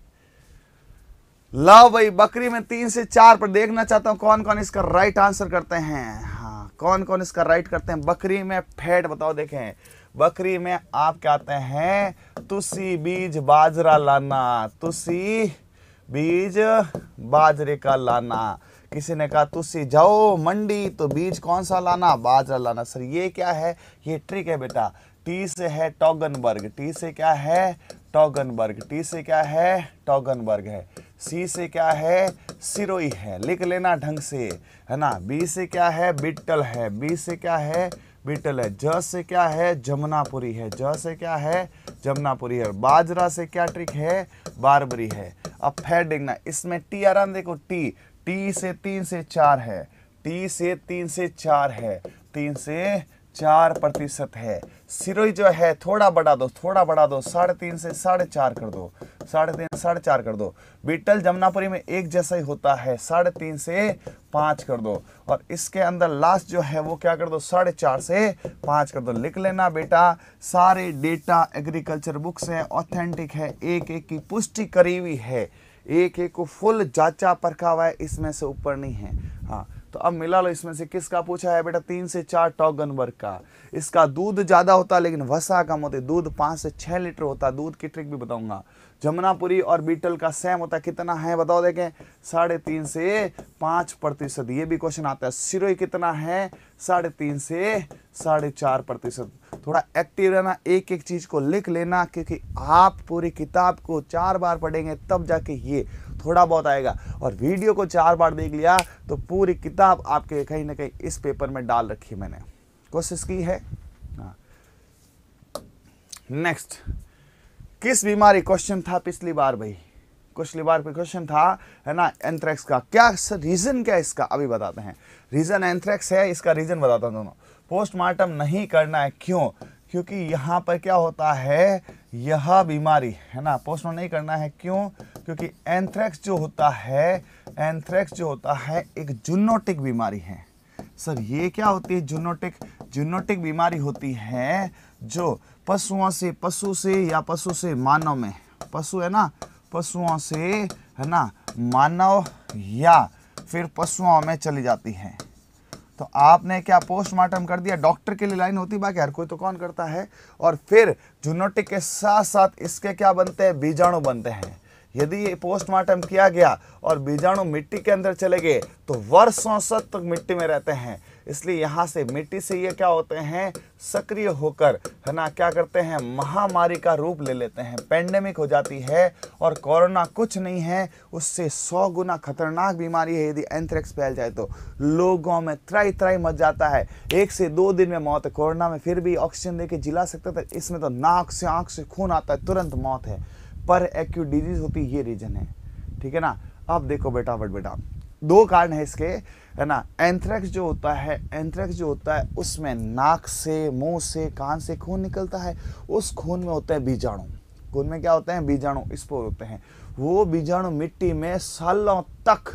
लाओ भाई बकरी में तीन से चार पर देखना चाहता हूँ कौन कौन इसका राइट आंसर करते हैं हाँ कौन कौन इसका राइट करते हैं बकरी में फैट बताओ देखें बकरी में आप कहते हैं तुसी बीज बाजरा लाना तुसी बीज बाजरे का लाना किसी ने कहा तुसी जाओ मंडी तो बीज कौन सा लाना बाजरा लाना सर ये क्या है ये ट्रिक है बेटा टी से है टॉगनबर्ग टी से क्या है टॉगनबर्ग टी से क्या है टॉगनबर्ग है सी से क्या है सिरोई है लिख लेना ढंग से है ना बी से क्या है बिट्टल है बी से क्या है बीटल है ज से क्या है जमुनापुरी है ज से क्या है जमुनापुरी है बाजरा से क्या ट्रिक है बारबरी है अब फैट देखना इसमें टी आराम देखो टी टी से तीन से चार है टी से तीन से चार है तीन से चार प्रतिशत है सिरोई जो है थोड़ा बड़ा दो थोड़ा बड़ा दो साढ़े तीन से साढ़े चार कर दो साढ़े तीन साढ़े चार कर दो बीटल जमुनापुरी में एक जैसा ही होता है साढ़े तीन से पाँच कर दो और इसके अंदर लास्ट जो है वो क्या कर दो साढ़े चार से पाँच कर दो लिख लेना बेटा सारे डेटा एग्रीकल्चर बुक्स हैं ऑथेंटिक है एक एक की पुष्टि करी हुई है एक एक को फुल जाचा परखा हुआ है इसमें से ऊपर नहीं है हाँ तो अब मिला लो इसमें से किसका पूछा है बेटा तीन से चार टॉगन वर्ग का इसका दूध ज़्यादा होता है लेकिन वसा कम होती दूध पांच से छह लीटर होता है दूध की ट्रिक भी बताऊंगा जमुनापुरी और बीटल का सेम होता कितना है बताओ देखें साढ़े तीन से पांच प्रतिशत ये भी क्वेश्चन आता है सिरोई कितना है साढ़े तीन से साढ़े चार प्रतिशत थोड़ा एक्टिव रहना एक एक चीज़ को लिख लेना क्योंकि आप पूरी किताब को चार बार पढ़ेंगे तब जाके ये थोड़ा बहुत आएगा और वीडियो को चार बार देख लिया तो पूरी किताब आपके कहीं ना कहीं इस पेपर में डाल रखी मैंने कोशिश की है नेक्स्ट हाँ। किस बीमारी क्वेश्चन था पिछली बार भाई पिछली बार पे क्वेश्चन था है ना एंथ्रेक्स का क्या रीज़न क्या इसका अभी बताते हैं रीज़न एंथ्रेक्स है इसका रीज़न बताता हूं दोनों पोस्टमार्टम नहीं करना है क्यों क्योंकि यहां पर क्या होता है यह बीमारी है ना पोस्टपोन नहीं करना है क्यों क्योंकि एंथ्रेक्स जो होता है एंथ्रैक्स जो होता है एक जुनोटिक बीमारी है सर ये क्या होती है जुनोटिक जुनोटिक बीमारी होती है जो पशुओं से पशु से या पशु से मानव में पशु है ना पशुओं से है ना मानव या फिर पशुओं में चली जाती है तो आपने क्या पोस्टमार्टम कर दिया डॉक्टर के लिए लाइन होती बाकी हर कोई तो कौन करता है और फिर जूनोटिक के साथ साथ इसके क्या बनते हैं बीजाणु बनते हैं यदि ये पोस्टमार्टम किया गया और बीजाणु मिट्टी के अंदर चले गए तो वर्षों तक मिट्टी में रहते हैं इसलिए यहाँ से मिट्टी से ये क्या होते हैं सक्रिय होकर है ना क्या करते हैं महामारी का रूप ले लेते हैं पेंडेमिक हो जाती है और कोरोना कुछ नहीं है उससे सौ गुना खतरनाक बीमारी है यदि एंथ्रेक्स फैल जाए तो लोगों में त्राई त्राई मच जाता है एक से दो दिन में मौत है कोरोना में फिर भी ऑक्सीजन दे जिला सकते थे इसमें तो नाक से आँख से खून आता है तुरंत मौत है पर एक्यूट डिजीज होती ये रीजन है ठीक है ना अब देखो बेटा बट बेटा दो कारण है इसके है ना एंथ्रैक्स जो होता है एंथ्रैक्स जो होता है उसमें नाक से मुंह से कान से खून निकलता है उस खून में होता है बीजाणु खून में क्या होते हैं बीजाणु इस पर होते हैं वो बीजाणु मिट्टी में सालों तक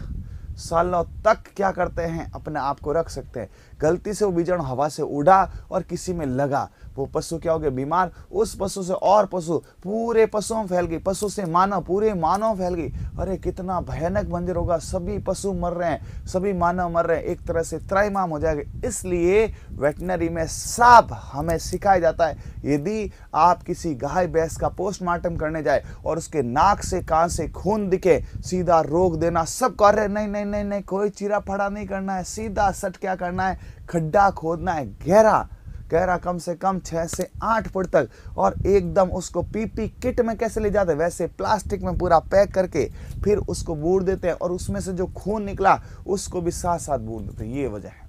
सालों तक क्या करते हैं अपने आप को रख सकते हैं गलती से वो बीजाणु हवा से उड़ा और किसी में लगा वो पशु क्या हो गया बीमार उस पशु से और पशु पूरे पशुओं में फैल गई पशु से मानव पूरे मानव फैल गई अरे कितना भयानक मंजर होगा सभी पशु मर रहे हैं सभी मानव मर रहे हैं एक तरह से त्राईमाम हो जाएगा इसलिए वेटनरी में साफ हमें सिखाया जाता है यदि आप किसी गाय भैंस का पोस्टमार्टम करने जाए और उसके नाक से कान से खून दिखे सीधा रोक देना सब कर रहे नहीं नहीं नहीं नहीं कोई चीरा फड़ा नहीं करना है सीधा सट क्या करना है खड्डा खोदना है गहरा कह रहा कम से कम छः से आठ फुट तक और एकदम उसको पीपी किट में कैसे ले जाते वैसे प्लास्टिक में पूरा पैक करके फिर उसको बूढ़ देते हैं और उसमें से जो खून निकला उसको भी साथ साथ बूढ़ देते हैं ये वजह है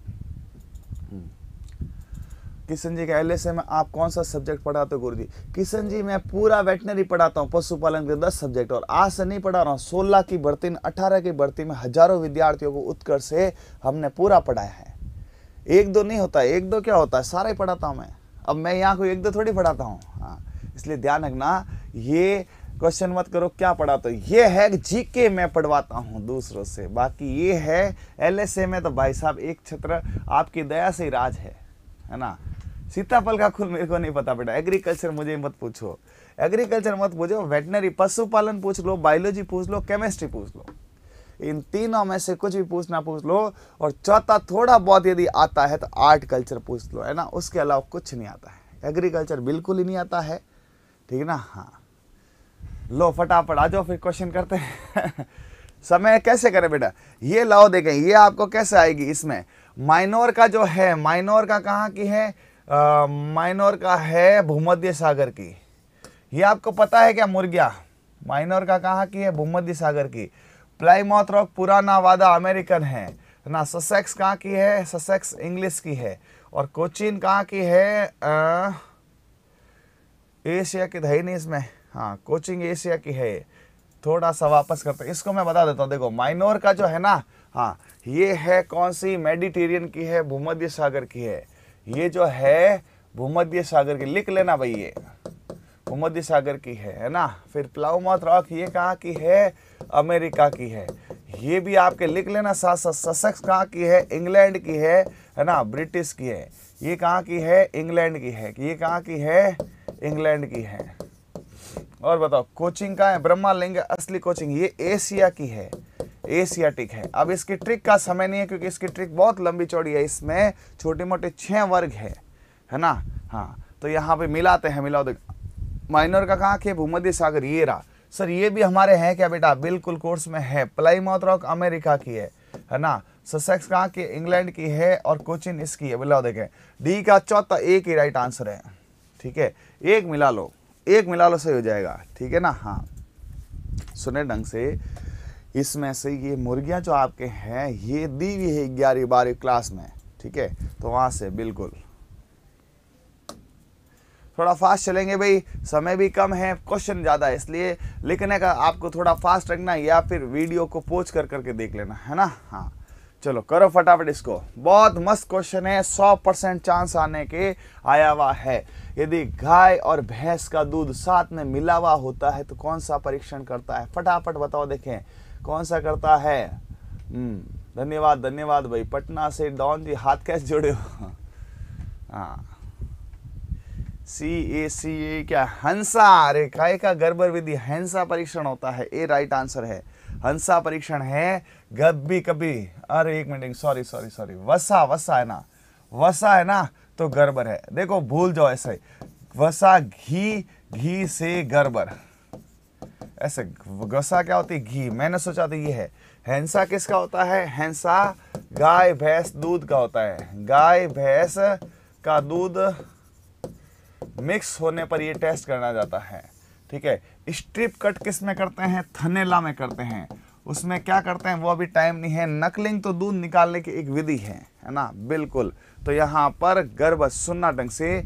किशन जी का एल में आप कौन सा सब्जेक्ट पढ़ाते हो गुरु जी किशन जी मैं पूरा वेटनरी पढ़ाता हूँ पशुपालन के दस सब्जेक्ट और आज से नहीं पढ़ा रहा हूँ सोलह की भर्ती में अठारह की भर्ती में हजारों विद्यार्थियों को उत्कर्ष से हमने पूरा पढ़ाया है एक दो नहीं होता एक दो क्या होता है सारा ही पढ़ाता हूँ मैं अब मैं यहाँ को एक दो थोड़ी पढ़ाता हूँ हाँ इसलिए ध्यान रखना ये क्वेश्चन मत करो क्या पढ़ाता हो ये है जी के मैं पढ़वाता हूँ दूसरों से बाकी ये है एल एस ए में तो भाई साहब एक छत्र आपकी दया से ही राज है है ना सीताफल का खुल मेरे को नहीं पता बेटा एग्रीकल्चर मुझे मत पूछो एग्रीकल्चर मत पूछो वेटनरी पशुपालन पूछ लो बायोलॉजी पूछ लो केमिस्ट्री पूछ लो इन तीनों में से कुछ भी पूछना पूछ लो और चौथा थोड़ा बहुत यदि आता है तो आर्ट कल्चर पूछ लो है ना उसके अलावा कुछ नहीं आता है एग्रीकल्चर बिल्कुल ही नहीं आता है ठीक है ना हाँ लो फटाफट आ जाओ फिर क्वेश्चन करते हैं समय कैसे करें बेटा ये लाओ देखें ये आपको कैसे आएगी इसमें माइनोर का जो है माइनोर का कहाँ की है माइनोर का है भूमध्य सागर की ये आपको पता है क्या मुर्गिया माइनोर का कहाँ की है भूमध्य सागर की प्लाईमॉथ रॉक पुराना वादा अमेरिकन है ना ससेक्स कहाँ की है ससेक्स इंग्लिश की है और कोचिन कहाँ की है आ, एशिया की तो है नहीं इसमें हाँ कोचिंग एशिया की है थोड़ा सा वापस करते इसको मैं बता देता हूँ देखो माइनोर का जो है ना हाँ ये है कौन सी मेडिटेरियन की है भूमध्य सागर की है ये जो है भूमध्य सागर की लिख लेना भाई ये भूमध्य सागर की है है ना फिर प्लाउमाउथ रॉक ये कहाँ की है अमेरिका की है ये भी आपके लिख लेना साथ साथ ससेक्स कहाँ की है इंग्लैंड की है है ना ब्रिटिश की है ये कहाँ की है इंग्लैंड की है ये कहाँ की है इंग्लैंड की है और बताओ कोचिंग कहाँ है ब्रह्मा लेंगे असली कोचिंग ये एशिया की है एशियाटिक है अब इसकी ट्रिक का समय नहीं है क्योंकि इसकी ट्रिक बहुत लंबी चौड़ी है इसमें छोटे मोटे छः वर्ग है है ना हाँ तो यहाँ पे मिलाते हैं मिलाओ देखो माइनर का कहा कि भूमध्य सागर ये रहा सर ये भी हमारे हैं क्या बेटा बिल्कुल कोर्स में है प्लाईमाउथ रॉक अमेरिका की है है ना ससेक्स कहा कि इंग्लैंड की है और कोचिन इसकी है बोला देखें डी का चौथा एक ही राइट आंसर है ठीक है एक मिला लो एक मिला लो सही हो जाएगा ठीक है ना हाँ सुने ढंग से इसमें से ये मुर्गियाँ जो आपके हैं ये दी हुई है ग्यारह बारह क्लास में ठीक है तो वहाँ से बिल्कुल थोड़ा फास्ट चलेंगे भाई समय भी कम है क्वेश्चन ज़्यादा है इसलिए लिखने का आपको थोड़ा फास्ट रखना या फिर वीडियो को पोच कर करके देख लेना है ना हाँ चलो करो फटाफट इसको बहुत मस्त क्वेश्चन है 100 परसेंट चांस आने के आया हुआ है यदि गाय और भैंस का दूध साथ में मिला हुआ होता है तो कौन सा परीक्षण करता है फटाफट बताओ देखें कौन सा करता है हम्म, धन्यवाद धन्यवाद भाई पटना से डॉन जी हाथ कैसे जोड़े हो हाँ सी ए सी ए क्या हंसा अरे काय का गर्भर विधि हंसा परीक्षण होता है ए राइट आंसर है हंसा परीक्षण है गब्बी कभी अरे एक मिनट सॉरी सॉरी सॉरी वसा वसा है ना वसा है ना तो गर्भर है देखो भूल जाओ ऐसे वसा घी घी से गर्भर ऐसे वसा क्या होती है घी मैंने सोचा तो ये है हैंसा किसका होता है हैंसा गाय भैंस दूध का होता है गाय भैंस का दूध मिक्स होने पर ये टेस्ट करना जाता है ठीक है स्ट्रिप कट किस में करते हैं थनेला में करते हैं उसमें क्या करते हैं वो अभी टाइम नहीं है नकलिंग तो दूध निकालने की एक विधि है है ना बिल्कुल तो यहाँ पर गर्भ सुनना ढंग से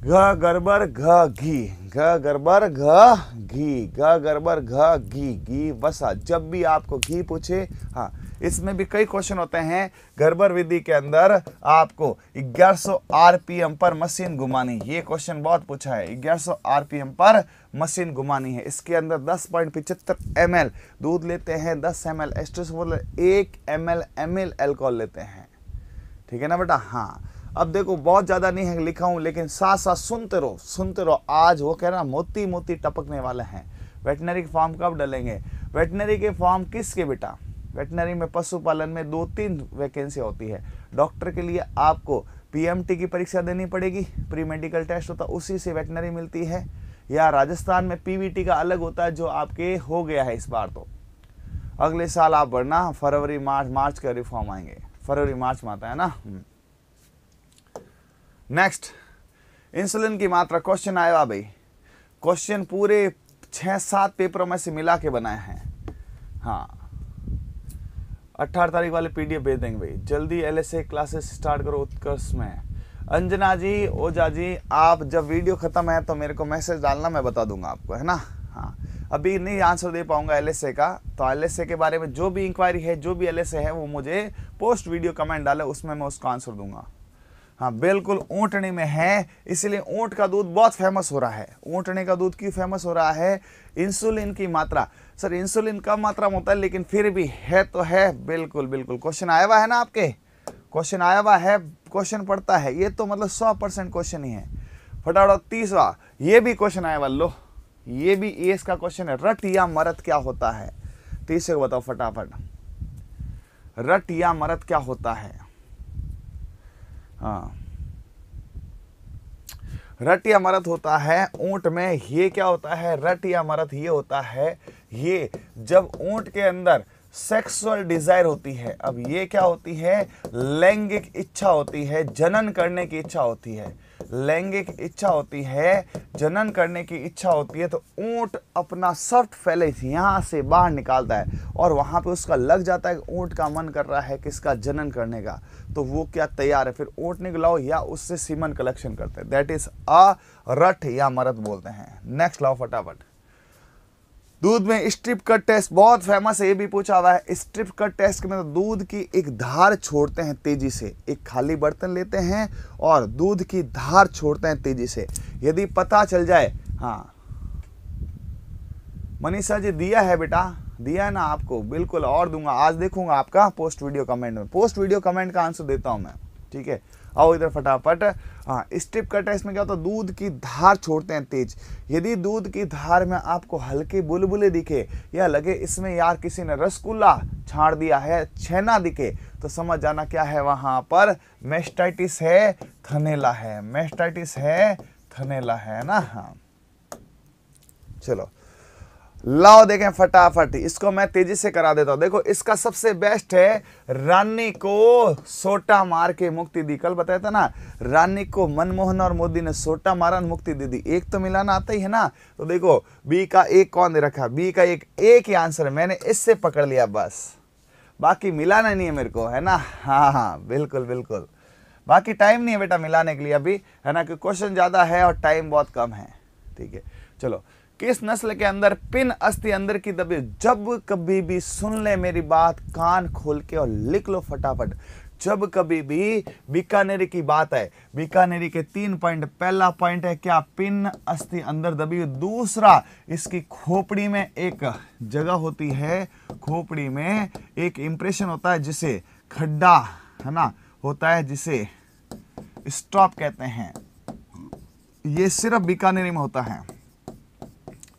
घ गरबर घ घी घ गरबर घ घी घ गरबर घ घी घी वसा जब भी आपको घी पूछे हाँ इसमें भी कई क्वेश्चन होते हैं गर्भर विधि के अंदर आपको 1100 आरपीएम पर मशीन घुमानी ये क्वेश्चन बहुत पूछा है 1100 आरपीएम पर मशीन घुमानी है इसके अंदर दस पॉइंट पिछहत्तर एम दूध लेते हैं दस एम एल एस्ट्रेस एक M L M L alcohol लेते हैं ठीक है ना बेटा हाँ अब देखो बहुत ज़्यादा नहीं है लिखा हूँ लेकिन साथ साथ सुनते रहो सुनते रहो आज वो कह रहा मोती मोती टपकने वाले हैं वेटनरी फॉर्म कब डलेंगे वेटनरी के फॉर्म किसके बेटा वेटनरी में पशुपालन में दो तीन वैकेंसी होती है डॉक्टर के लिए आपको पीएमटी की परीक्षा देनी पड़ेगी प्री मेडिकल टेस्ट होता है उसी से वेटनरी मिलती है या राजस्थान में पीवीटी का अलग होता है जो आपके हो गया है इस बार तो अगले साल आप बढ़ना फरवरी मार्च मार्च का रिफॉर्म आएंगे फरवरी मार्च में आता है ना नेक्स्ट हम्म। इंसुलिन की मात्रा क्वेश्चन आया भाई क्वेश्चन पूरे छह सात पेपरों में से मिला के बनाए हैं हाँ अट्ठारह तारीख वाले पीडीएफ भेज देंगे भाई जल्दी एलएसए क्लासेस स्टार्ट करो उत्कर्ष में अंजना जी ओजा जी आप जब वीडियो ख़त्म है तो मेरे को मैसेज डालना मैं बता दूंगा आपको है ना हाँ अभी नहीं आंसर दे पाऊंगा एलएसए का तो एलएसए के बारे में जो भी इंक्वायरी है जो भी एलएसए है वो मुझे पोस्ट वीडियो कमेंट डाले उसमें मैं उसका आंसर दूंगा हाँ बिल्कुल ऊँटने में है इसलिए ऊँट का दूध बहुत फेमस हो रहा है ऊँटने का दूध क्यों फेमस हो रहा है इंसुलिन की मात्रा सर इंसुलिन कम मात्रा में होता है लेकिन फिर भी है तो है बिल्कुल बिल्कुल क्वेश्चन आया हुआ है ना आपके क्वेश्चन आया हुआ है क्वेश्चन पड़ता है ये तो मतलब सौ परसेंट क्वेश्चन ही है फटाफट तीसरा ये भी क्वेश्चन आया हुआ लो ये भी एस का क्वेश्चन है रट या मरत क्या होता है तीसरे को बताओ फटाफट रट या मरत क्या होता है हाँ रट या मरत होता है ऊँट में ये क्या होता है रट या मरत ये होता है ये जब ऊँट के अंदर सेक्सुअल डिजायर होती है अब ये क्या होती है लैंगिक इच्छा होती है जनन करने की इच्छा होती है लैंगिक इच्छा होती है जनन करने की इच्छा होती है तो ऊँट अपना सख्त फैले यहाँ से बाहर निकालता है और वहाँ पे उसका लग जाता है कि ऊँट का मन कर रहा है किसका जनन करने का तो वो क्या तैयार है फिर ऊँट निकलाओ या उससे सीमन कलेक्शन करते हैं दैट इज़ अ रट या मरत बोलते हैं नेक्स्ट लाओ फटाफट दूध में स्ट्रिप कट टेस्ट बहुत फेमस है ये भी पूछा हुआ है स्ट्रिप कट टेस्ट के मतलब दूध की एक धार छोड़ते हैं तेजी से एक खाली बर्तन लेते हैं और दूध की धार छोड़ते हैं तेजी से यदि पता चल जाए हाँ मनीषा जी दिया है बेटा दिया है ना आपको बिल्कुल और दूंगा आज देखूंगा आपका पोस्ट वीडियो कमेंट में पोस्ट वीडियो कमेंट का आंसर देता हूं मैं ठीक है आओ इधर फटाफट हाँ स्ट्रिप कटर इसमें क्या होता है दूध की धार छोड़ते हैं तेज यदि दूध की धार में आपको हल्के बुलबुले दिखे या लगे इसमें यार किसी ने रसगुल्ला छाड़ दिया है छेना दिखे तो समझ जाना क्या है वहाँ पर मेस्टाइटिस है थनेला है मेस्टाइटिस है थनेला है ना हाँ चलो लाओ देखें फटाफट इसको मैं तेजी से करा देता हूं देखो इसका सबसे बेस्ट है रानी को सोटा मार के मुक्ति दी कल बताया था ना रानी को मनमोहन और मोदी ने सोटा मारा मुक्ति दे दी एक तो मिलाना आता ही है ना तो देखो बी का एक कौन दे रखा बी का एक एक ही आंसर है मैंने इससे पकड़ लिया बस बाकी मिलाना नहीं है मेरे को है ना हाँ हाँ बिल्कुल बिल्कुल बाकी टाइम नहीं है बेटा मिलाने के लिए अभी है ना कि क्वेश्चन ज़्यादा है और टाइम बहुत कम है ठीक है चलो किस नस्ल के अंदर पिन अस्थि अंदर की दबी जब कभी भी सुन ले मेरी बात कान खोल के और लिख लो फटाफट जब कभी भी बीकानेरी की बात है बीकानेरी के तीन पॉइंट पहला पॉइंट है क्या पिन अस्थि अंदर दबी दूसरा इसकी खोपड़ी में एक जगह होती है खोपड़ी में एक इंप्रेशन होता है जिसे खड्डा है ना होता है जिसे स्टॉप कहते हैं ये सिर्फ बीकानेरी में होता है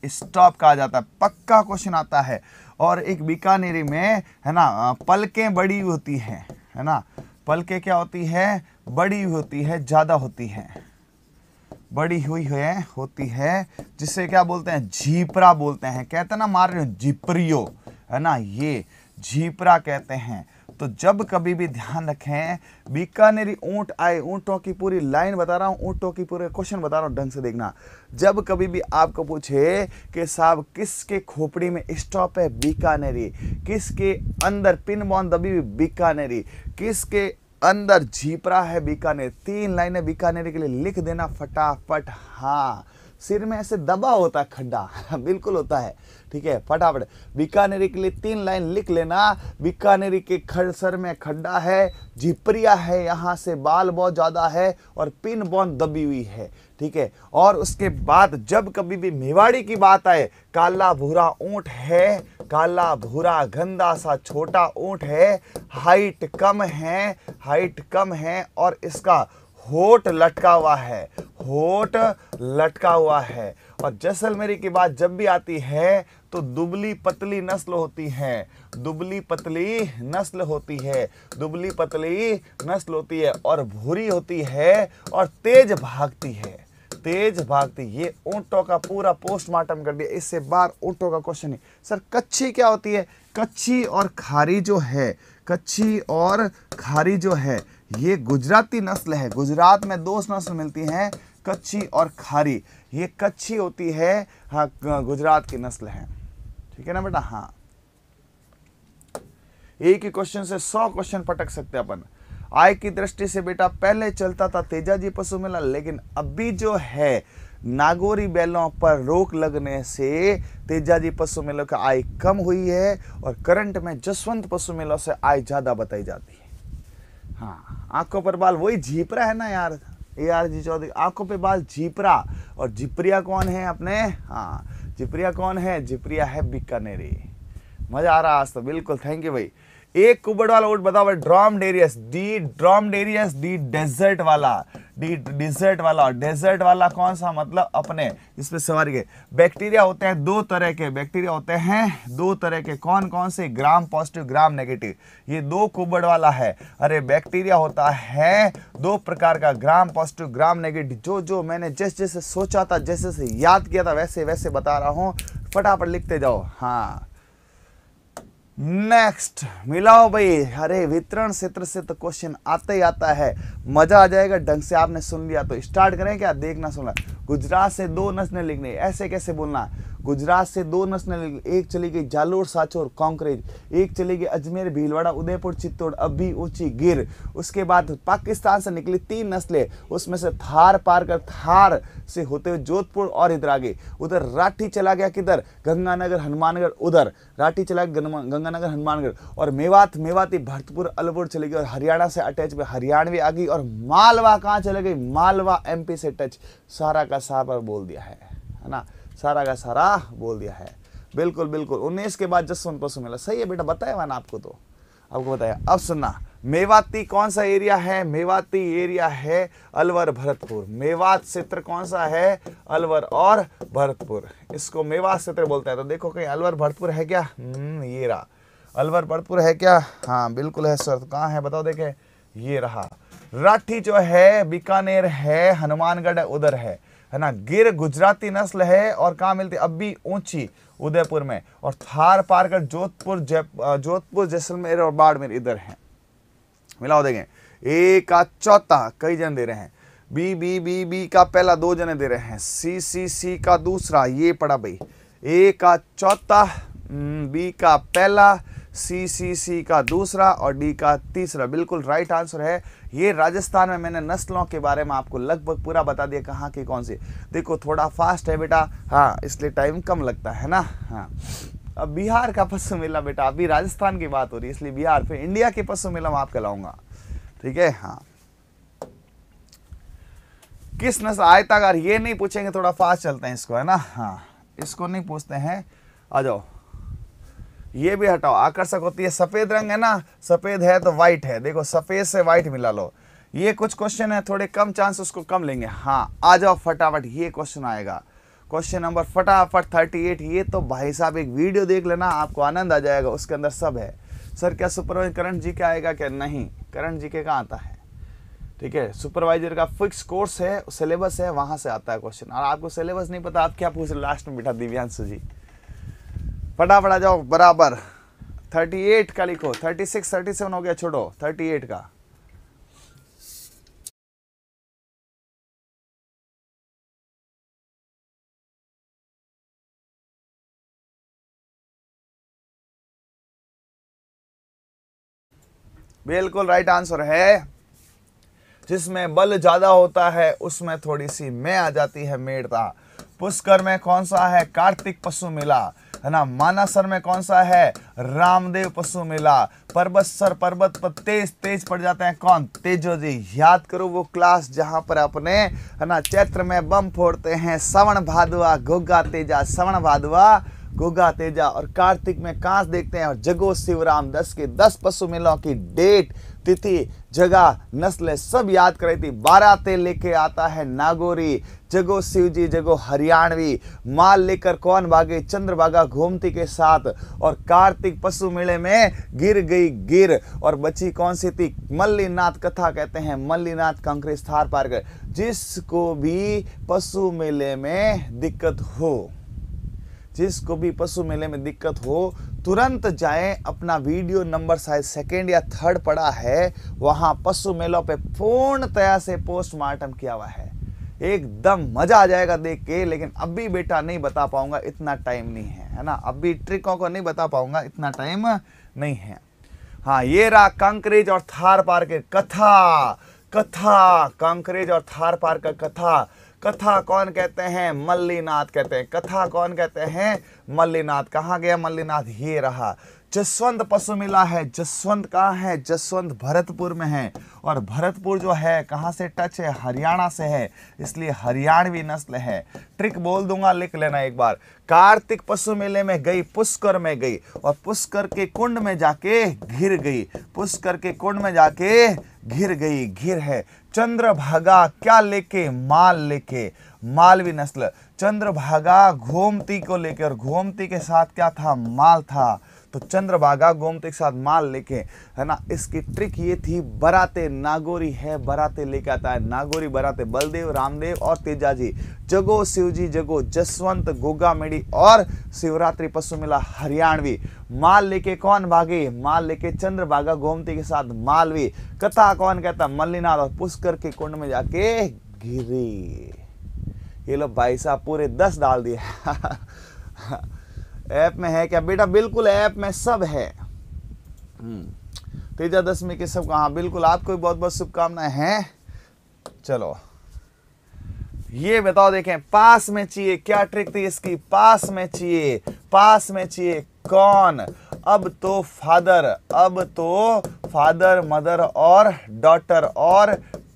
स्टॉप कहा जाता है पक्का क्वेश्चन आता है और एक बीकानेरी में है ना पलकें बड़ी होती हैं है ना पलकें क्या होती है बड़ी होती है ज़्यादा होती हैं बड़ी हुई है होती है जिसे क्या बोलते हैं झीपरा बोलते हैं कहते हैं ना मार रहे हो है ना ये झीपरा कहते हैं तो जब कभी भी ध्यान रखें बीकानेरी ऊंट आए ऊंटों की पूरी लाइन बता रहा हूं ऊंटों की पूरे क्वेश्चन बता रहा हूं ढंग से देखना जब कभी भी आपको पूछे कि साहब किसके खोपड़ी में स्टॉप है बीकानेरी किसके अंदर पिन बॉन दबी हुई बीकानेरी किसके अंदर झीपरा है बीकानेर तीन लाइनें बीकानेरी के लिए लिख देना फटाफट हाँ सिर में ऐसे दबा होता है खड्डा बिल्कुल होता है ठीक है फटाफट बीकानेरी के लिए तीन लाइन लिख लेना बीकानेरी के खड़ सर में खड्डा है झिपरिया है यहाँ से बाल बहुत ज़्यादा है और पिन बॉन दबी हुई है ठीक है और उसके बाद जब कभी भी मेवाड़ी की बात आए काला भूरा ऊँट है काला भूरा गंदा सा छोटा ऊँट है हाइट कम है हाइट कम है और इसका होट लटका हुआ है होट लटका हुआ है और जैसलमेरी की बात जब भी आती है तो दुबली पतली नस्ल होती है दुबली पतली नस्ल होती है दुबली पतली नस्ल होती है और भूरी होती है और तेज भागती है तेज भागती ये ऊँटों का पूरा पोस्टमार्टम कर दिया इससे बार ऊँटों का क्वेश्चन है सर कच्ची क्या होती है कच्ची और खारी जो है कच्ची और खारी जो है ये गुजराती नस्ल है गुजरात में दो नस्ल मिलती हैं कच्ची और खारी ये कच्ची होती है हाँ, गुजरात की नस्ल है ठीक है ना बेटा हाँ एक ही क्वेश्चन से सौ क्वेश्चन पटक सकते अपन आय की दृष्टि से बेटा पहले चलता था तेजाजी पशु मेला लेकिन अभी जो है नागोरी बैलों पर रोक लगने से तेजाजी पशु मेलों का आय कम हुई है और करंट में जसवंत पशु मेलों से आय ज़्यादा बताई जाती है हाँ आंखों पर बाल वही झीपरा है ना यार ए आर जी चौधरी आंखों पर बाल झीपरा और झिपरिया कौन है अपने हाँ झिपरिया कौन है झिपरिया है बीकानेरी मज़ा आ रहा आज तो बिल्कुल थैंक यू भाई एक कुबड़ वाला ऊंट बताओ ड्रॉम डेरियस डी डेरियस डी डेजर्ट वाला डी डिजर्ट वाला डेजर्ट वाला कौन सा मतलब अपने इसमें सवारी के बैक्टीरिया होते हैं दो तरह के बैक्टीरिया होते हैं दो तरह के कौन कौन से ग्राम पॉजिटिव ग्राम नेगेटिव ये दो कुबड़ वाला है अरे बैक्टीरिया होता है दो प्रकार का ग्राम पॉजिटिव ग्राम नेगेटिव जो जो मैंने जैसे जैसे सोचा था जैसे जैसे याद किया था वैसे वैसे बता रहा हूँ फटाफट लिखते जाओ हाँ नेक्स्ट मिलाओ भाई अरे वितरण क्षेत्र से तो क्वेश्चन आता ही आता है मजा आ जाएगा ढंग से आपने सुन लिया तो स्टार्ट करें क्या देखना सुनना गुजरात से दो नसने लिखने ऐसे कैसे बोलना गुजरात से दो नेशनल एक चली गई जालोर साचोर कांकरेज एक चली गई अजमेर भीलवाड़ा उदयपुर चित्तौड़ अभी ऊंची गिर उसके बाद पाकिस्तान से निकली तीन नस्लें उसमें से थार पार कर थार से होते हुए जोधपुर और इधर आ गई उधर राठी चला गया किधर गंगानगर हनुमानगढ़ उधर राठी चला गया गंगानगर हनुमानगढ़ और मेवात मेवाती भरतपुर अलवर चली गई और हरियाणा से अटैच में हरियाणवी आ गई और मालवा कहाँ चले गई मालवा एमपी से टच सारा का सारा बोल दिया है है ना सारा का सारा बोल दिया है बिल्कुल बिल्कुल उन्नीस के बाद जसवंत पशु मेला सही है बेटा बताया मैंने आपको तो आपको बताया अब सुनना मेवाती कौन सा एरिया है मेवाती एरिया है अलवर भरतपुर मेवात क्षेत्र कौन सा है अलवर और भरतपुर इसको मेवात क्षेत्र बोलते हैं तो देखो कहीं अलवर भरतपुर है क्या हम्म, ये रहा अलवर भरतपुर है क्या हाँ बिल्कुल है सर तो कहाँ है बताओ देखे ये रहा राठी जो है बीकानेर है हनुमानगढ़ उधर है है ना गिर गुजराती नस्ल है और कहाँ मिलती अब भी ऊंची उदयपुर में और थार पार कर जोधपुर जय जोधपुर जैसलमेर और बाड़मेर इधर है मिलाओ देखें ए का चौथा कई जन दे रहे हैं बी बी बी बी का पहला दो जने दे रहे हैं सी सी सी का दूसरा ये पड़ा भाई ए का चौथा बी का पहला सी सी सी का दूसरा और डी का तीसरा बिल्कुल राइट आंसर है ये राजस्थान में मैंने नस्लों के बारे में आपको लगभग पूरा बता दिया कहाँ की कौन सी देखो थोड़ा फास्ट है बेटा हाँ इसलिए टाइम कम लगता है ना हाँ अब बिहार का पशु मेला बेटा अभी राजस्थान की बात हो रही है इसलिए बिहार फिर इंडिया के पशु मेला मैं आपके लाऊंगा ठीक है हाँ किस नस्ल आयताकार ये नहीं पूछेंगे थोड़ा फास्ट चलते हैं इसको है ना हाँ इसको नहीं पूछते हैं आ जाओ ये भी हटाओ आकर्षक होती है सफ़ेद रंग है ना सफ़ेद है तो व्हाइट है देखो सफ़ेद से व्हाइट मिला लो ये कुछ क्वेश्चन है थोड़े कम चांस उसको कम लेंगे हाँ आ जाओ फटाफट ये क्वेश्चन आएगा क्वेश्चन नंबर फटाफट थर्टी एट ये तो भाई साहब एक वीडियो देख लेना आपको आनंद आ जाएगा उसके अंदर सब है सर क्या सुपरवाइजर करंट जी का आएगा क्या नहीं करंट जी के कहाँ आता है ठीक है सुपरवाइजर का फिक्स कोर्स है सिलेबस है वहाँ से आता है क्वेश्चन और आपको सिलेबस नहीं पता आप क्या पूछ रहे लास्ट में बिठा दिव्यांशु जी आ जाओ बराबर 38 का लिखो 36 37 हो गया छोड़ो 38 का बिल्कुल राइट आंसर है जिसमें बल ज्यादा होता है उसमें थोड़ी सी मैं आ जाती है मेड़ता पुष्कर में कौन सा है कार्तिक पशु मिला है ना मानासर में कौन सा है रामदेव पशु मेला पर्वत सर पर्वत पर तेज तेज पड़ जाते हैं कौन तेजो जी याद करो वो क्लास जहाँ पर अपने है ना चैत्र में बम फोड़ते हैं सवण भादवा गोगा तेजा सवण भादवा गोगा तेजा और कार्तिक में कांस देखते हैं और जगो शिवराम दस के दस पशु मेलों की डेट तिथि जगह नस्लें सब याद करे थी बाराते लेके आता है नागोरी जगो शिवजी जगो हरियाणवी माल लेकर कौन भागे चंद्रभागा घूमती के साथ और कार्तिक पशु मेले में गिर गई गिर और बची कौन सी थी मल्लीनाथ कथा कहते हैं मल्लीनाथ कांग्रेस थार पार्क जिसको भी पशु मेले में दिक्कत हो जिसको भी पशु मेले में दिक्कत हो तुरंत जाएं अपना वीडियो नंबर शायद सेकेंड या थर्ड पड़ा है वहां पशु मेलों पे पूर्णतया से पोस्टमार्टम किया हुआ है एकदम मज़ा आ जाएगा देख के लेकिन अभी बेटा नहीं बता पाऊंगा इतना टाइम नहीं है है ना अभी ट्रिकों को नहीं बता पाऊंगा इतना टाइम नहीं है हाँ ये रहा कंकरेज और थार पार के कथा कथा कंकरेज और थार पार का कथा कथा कौन कहते हैं मल्लीनाथ कहते हैं कथा कौन कहते हैं मल्लीनाथ कहाँ गया मल्लीनाथ ये रहा जसवंत पशु मिला है जसवंत कहाँ है जसवंत भरतपुर में है और भरतपुर जो है कहाँ से टच है हरियाणा से है इसलिए हरियाणवी नस्ल है ट्रिक बोल दूंगा लिख लेना एक बार कार्तिक पशु मेले में गई पुष्कर में गई और पुष्कर के कुंड में जाके घिर गई पुष्कर के कुंड में जाके घिर गई घिर है चंद्रभागा क्या लेके माल लेके मालवी नस्ल चंद्रभागा घोमती को लेकर घोमती के साथ क्या था माल था तो चंद्रभागा गोमती के साथ माल लेके है ना इसकी ट्रिक ये थी बराते नागोरी है बराते लेके आता है नागोरी बराते बलदेव रामदेव और तेजाजी जगो शिवजी जगो जसवंत गोगा मेड़ी और शिवरात्रि पशु मिला हरियाणवी माल लेके कौन भागे माल लेके चंद्रभागा गोमती के साथ मालवी कथा कौन कहता मल्लीनाथ और पुष्कर के कुंड में जाके गिरी ये लोग भाई साहब पूरे दस डाल दिए ऐप में है क्या बेटा बिल्कुल ऐप में सब है हम्म। तेजा दशमी के सब कहा बिल्कुल आपको भी बहुत बहुत शुभकामनाएं हैं चलो ये बताओ देखें पास में चाहिए क्या ट्रिक थी इसकी पास में चाहिए पास में चाहिए कौन अब तो फादर अब तो फादर मदर और डॉटर और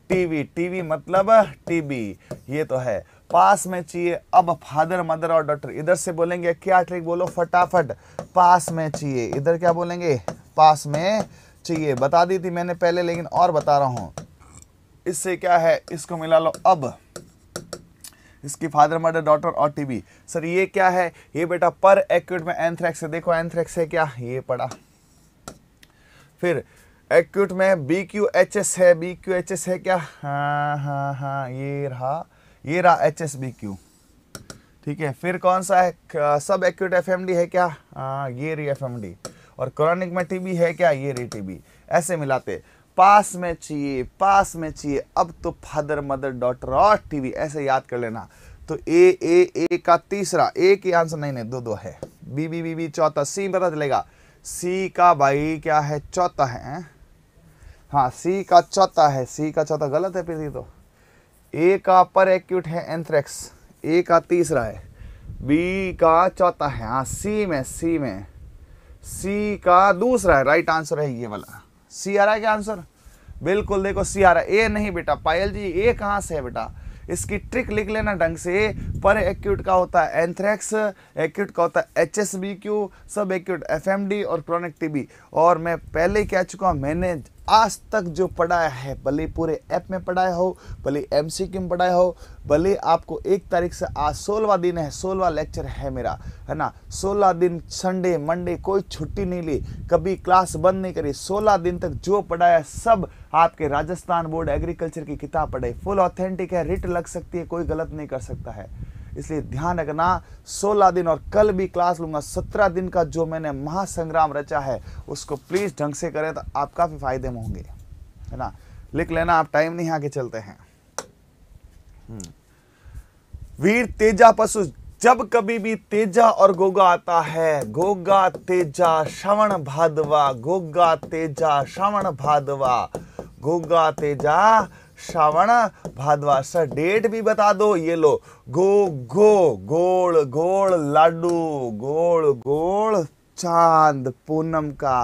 टीवी टीवी मतलब टीवी ये तो है पास में चाहिए अब फादर मदर और डॉक्टर इधर से बोलेंगे क्या ट्रिक बोलो फटाफट पास में चाहिए इधर क्या बोलेंगे पास में चाहिए बता दी थी मैंने पहले लेकिन और बता रहा हूं इससे क्या है इसको मिला लो अब इसकी फादर मदर डॉटर और टीबी सर ये क्या है ये बेटा पर एक्यूट में एंथ्रेक्स है देखो एंथ्रेक्स है क्या ये पड़ा फिर एक्यूट में बी क्यू एच एस है बी क्यू एच एस है क्या हाँ हाँ हाँ ये रहा ये रहा एच एस बी क्यू ठीक है फिर कौन सा है सब एक्यूट एफ एम डी है क्या आ, ये री एफ एम डी और क्रॉनिक में टी बी है क्या ये री टी बी ऐसे मिलाते पास में चाहिए पास में चाहिए अब तो फादर मदर डॉटर और टीवी ऐसे याद कर लेना तो ए ए ए का तीसरा ए के आंसर नहीं नहीं दो दो है बी बी बी बी चौथा सी पता चलेगा सी का भाई क्या है चौथा है हाँ सी का चौथा है सी का चौथा गलत है फिर ये तो ए का अपर एक्यूट है एंथ्रेक्स ए का तीसरा है बी का चौथा है हाँ सी में सी में सी का दूसरा है राइट आंसर है ये वाला सी आ रहा है क्या आंसर बिल्कुल देखो सी आ रहा है ए नहीं बेटा पायल जी ए कहाँ से है बेटा इसकी ट्रिक लिख लेना ढंग से पर एक्यूट का होता है एंथ्रैक्स एक्यूट का होता है एच एस बी क्यू सब एक्यूट एफ और क्रॉनिक टीबी बी और मैं पहले ही कह चुका हूँ मैंने आज तक जो पढ़ाया है भले पूरे ऐप में पढ़ाया हो भले एम सी में पढ़ाया हो भले आपको एक तारीख से आज सोलवा दिन है सोलवा लेक्चर है मेरा है ना सोलह दिन संडे मंडे कोई छुट्टी नहीं ली कभी क्लास बंद नहीं करी सोलह दिन तक जो पढ़ाया सब आपके राजस्थान बोर्ड एग्रीकल्चर की किताब पढ़े फुल ऑथेंटिक है रिट लग सकती है कोई गलत नहीं कर सकता है इसलिए ध्यान रखना 16 दिन और कल भी क्लास लूंगा 17 दिन का जो मैंने महासंग्राम रचा है उसको प्लीज़ ढंग से करें तो आप काफ़ी फायदे में होंगे है ना लिख लेना आप टाइम नहीं आगे चलते हैं हम्म। वीर तेजा पशु जब कभी भी तेजा और गोगा आता है गोगा तेजा श्रवण भादवा गोगा तेजा श्रवण भादवा गोगा तेजा श्रावणा सर डेट भी बता दो ये लो गो गो गोल गोल लाडू गोल गोल चांद पूनम का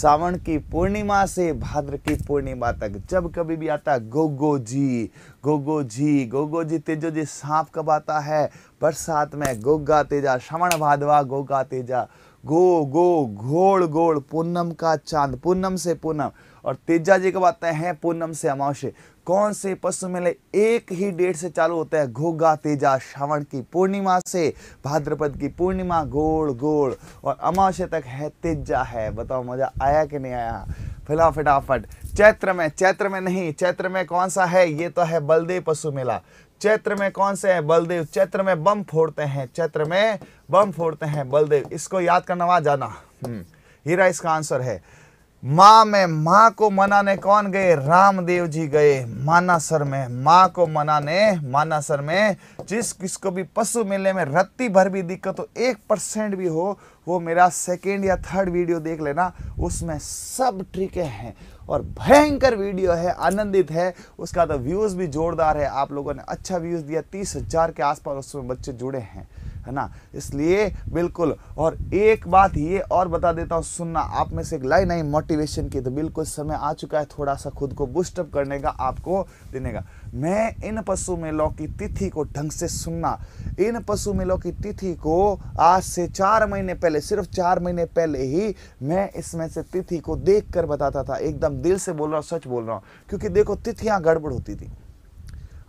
सावन की पूर्णिमा से भाद्र की पूर्णिमा तक जब कभी भी आता है गोगो जी गोगो जी गोगो जी तेजो जी सांप कब आता है बरसात में गोगा तेजा श्रवण भादवा गोगा तेजा गो गो घोल घोल पूनम का चांद पूनम से पूनम और तेजा जी कब आते हैं पूनम से अमावस्या कौन से पशु मेले एक ही डेट से चालू होता है घोगा तेजा श्रावण की पूर्णिमा से भाद्रपद की पूर्णिमा गोड़ गोड़ और अमावस्या तक है तेजा है बताओ मजा आया कि नहीं आया फिलहाल फटाफट चैत्र में चैत्र में नहीं चैत्र में कौन सा है ये तो है बलदेव पशु मेला चैत्र में कौन से है बलदेव चैत्र में बम फोड़ते हैं चैत्र में बम फोड़ते हैं बलदेव इसको याद करना वहां जाना हम्म, ये रहा इसका आंसर है माँ में माँ को मनाने कौन गए रामदेव जी गए मानासर में माँ को मनाने मानासर में जिस किसको भी पशु मेले में रत्ती भर भी दिक्कत हो एक परसेंट भी हो वो मेरा सेकेंड या थर्ड वीडियो देख लेना उसमें सब ट्रिके हैं और भयंकर वीडियो है आनंदित है उसका तो व्यूज़ भी जोरदार है आप लोगों ने अच्छा व्यूज़ दिया तीस हज़ार के आसपास उसमें बच्चे जुड़े हैं है ना इसलिए बिल्कुल और एक बात ये और बता देता हूँ सुनना आप में से एक लाइन आई मोटिवेशन की तो बिल्कुल समय आ चुका है थोड़ा सा खुद को बुस्टअप करने का आपको देने का मैं इन पशु मेलों की तिथि को ढंग से सुनना इन पशु मेलों की तिथि को आज से चार महीने पहले सिर्फ चार महीने पहले ही मैं इसमें से तिथि को देख कर बताता था एकदम दिल से बोल रहा हूँ सच बोल रहा हूँ क्योंकि देखो तिथियाँ गड़बड़ होती थी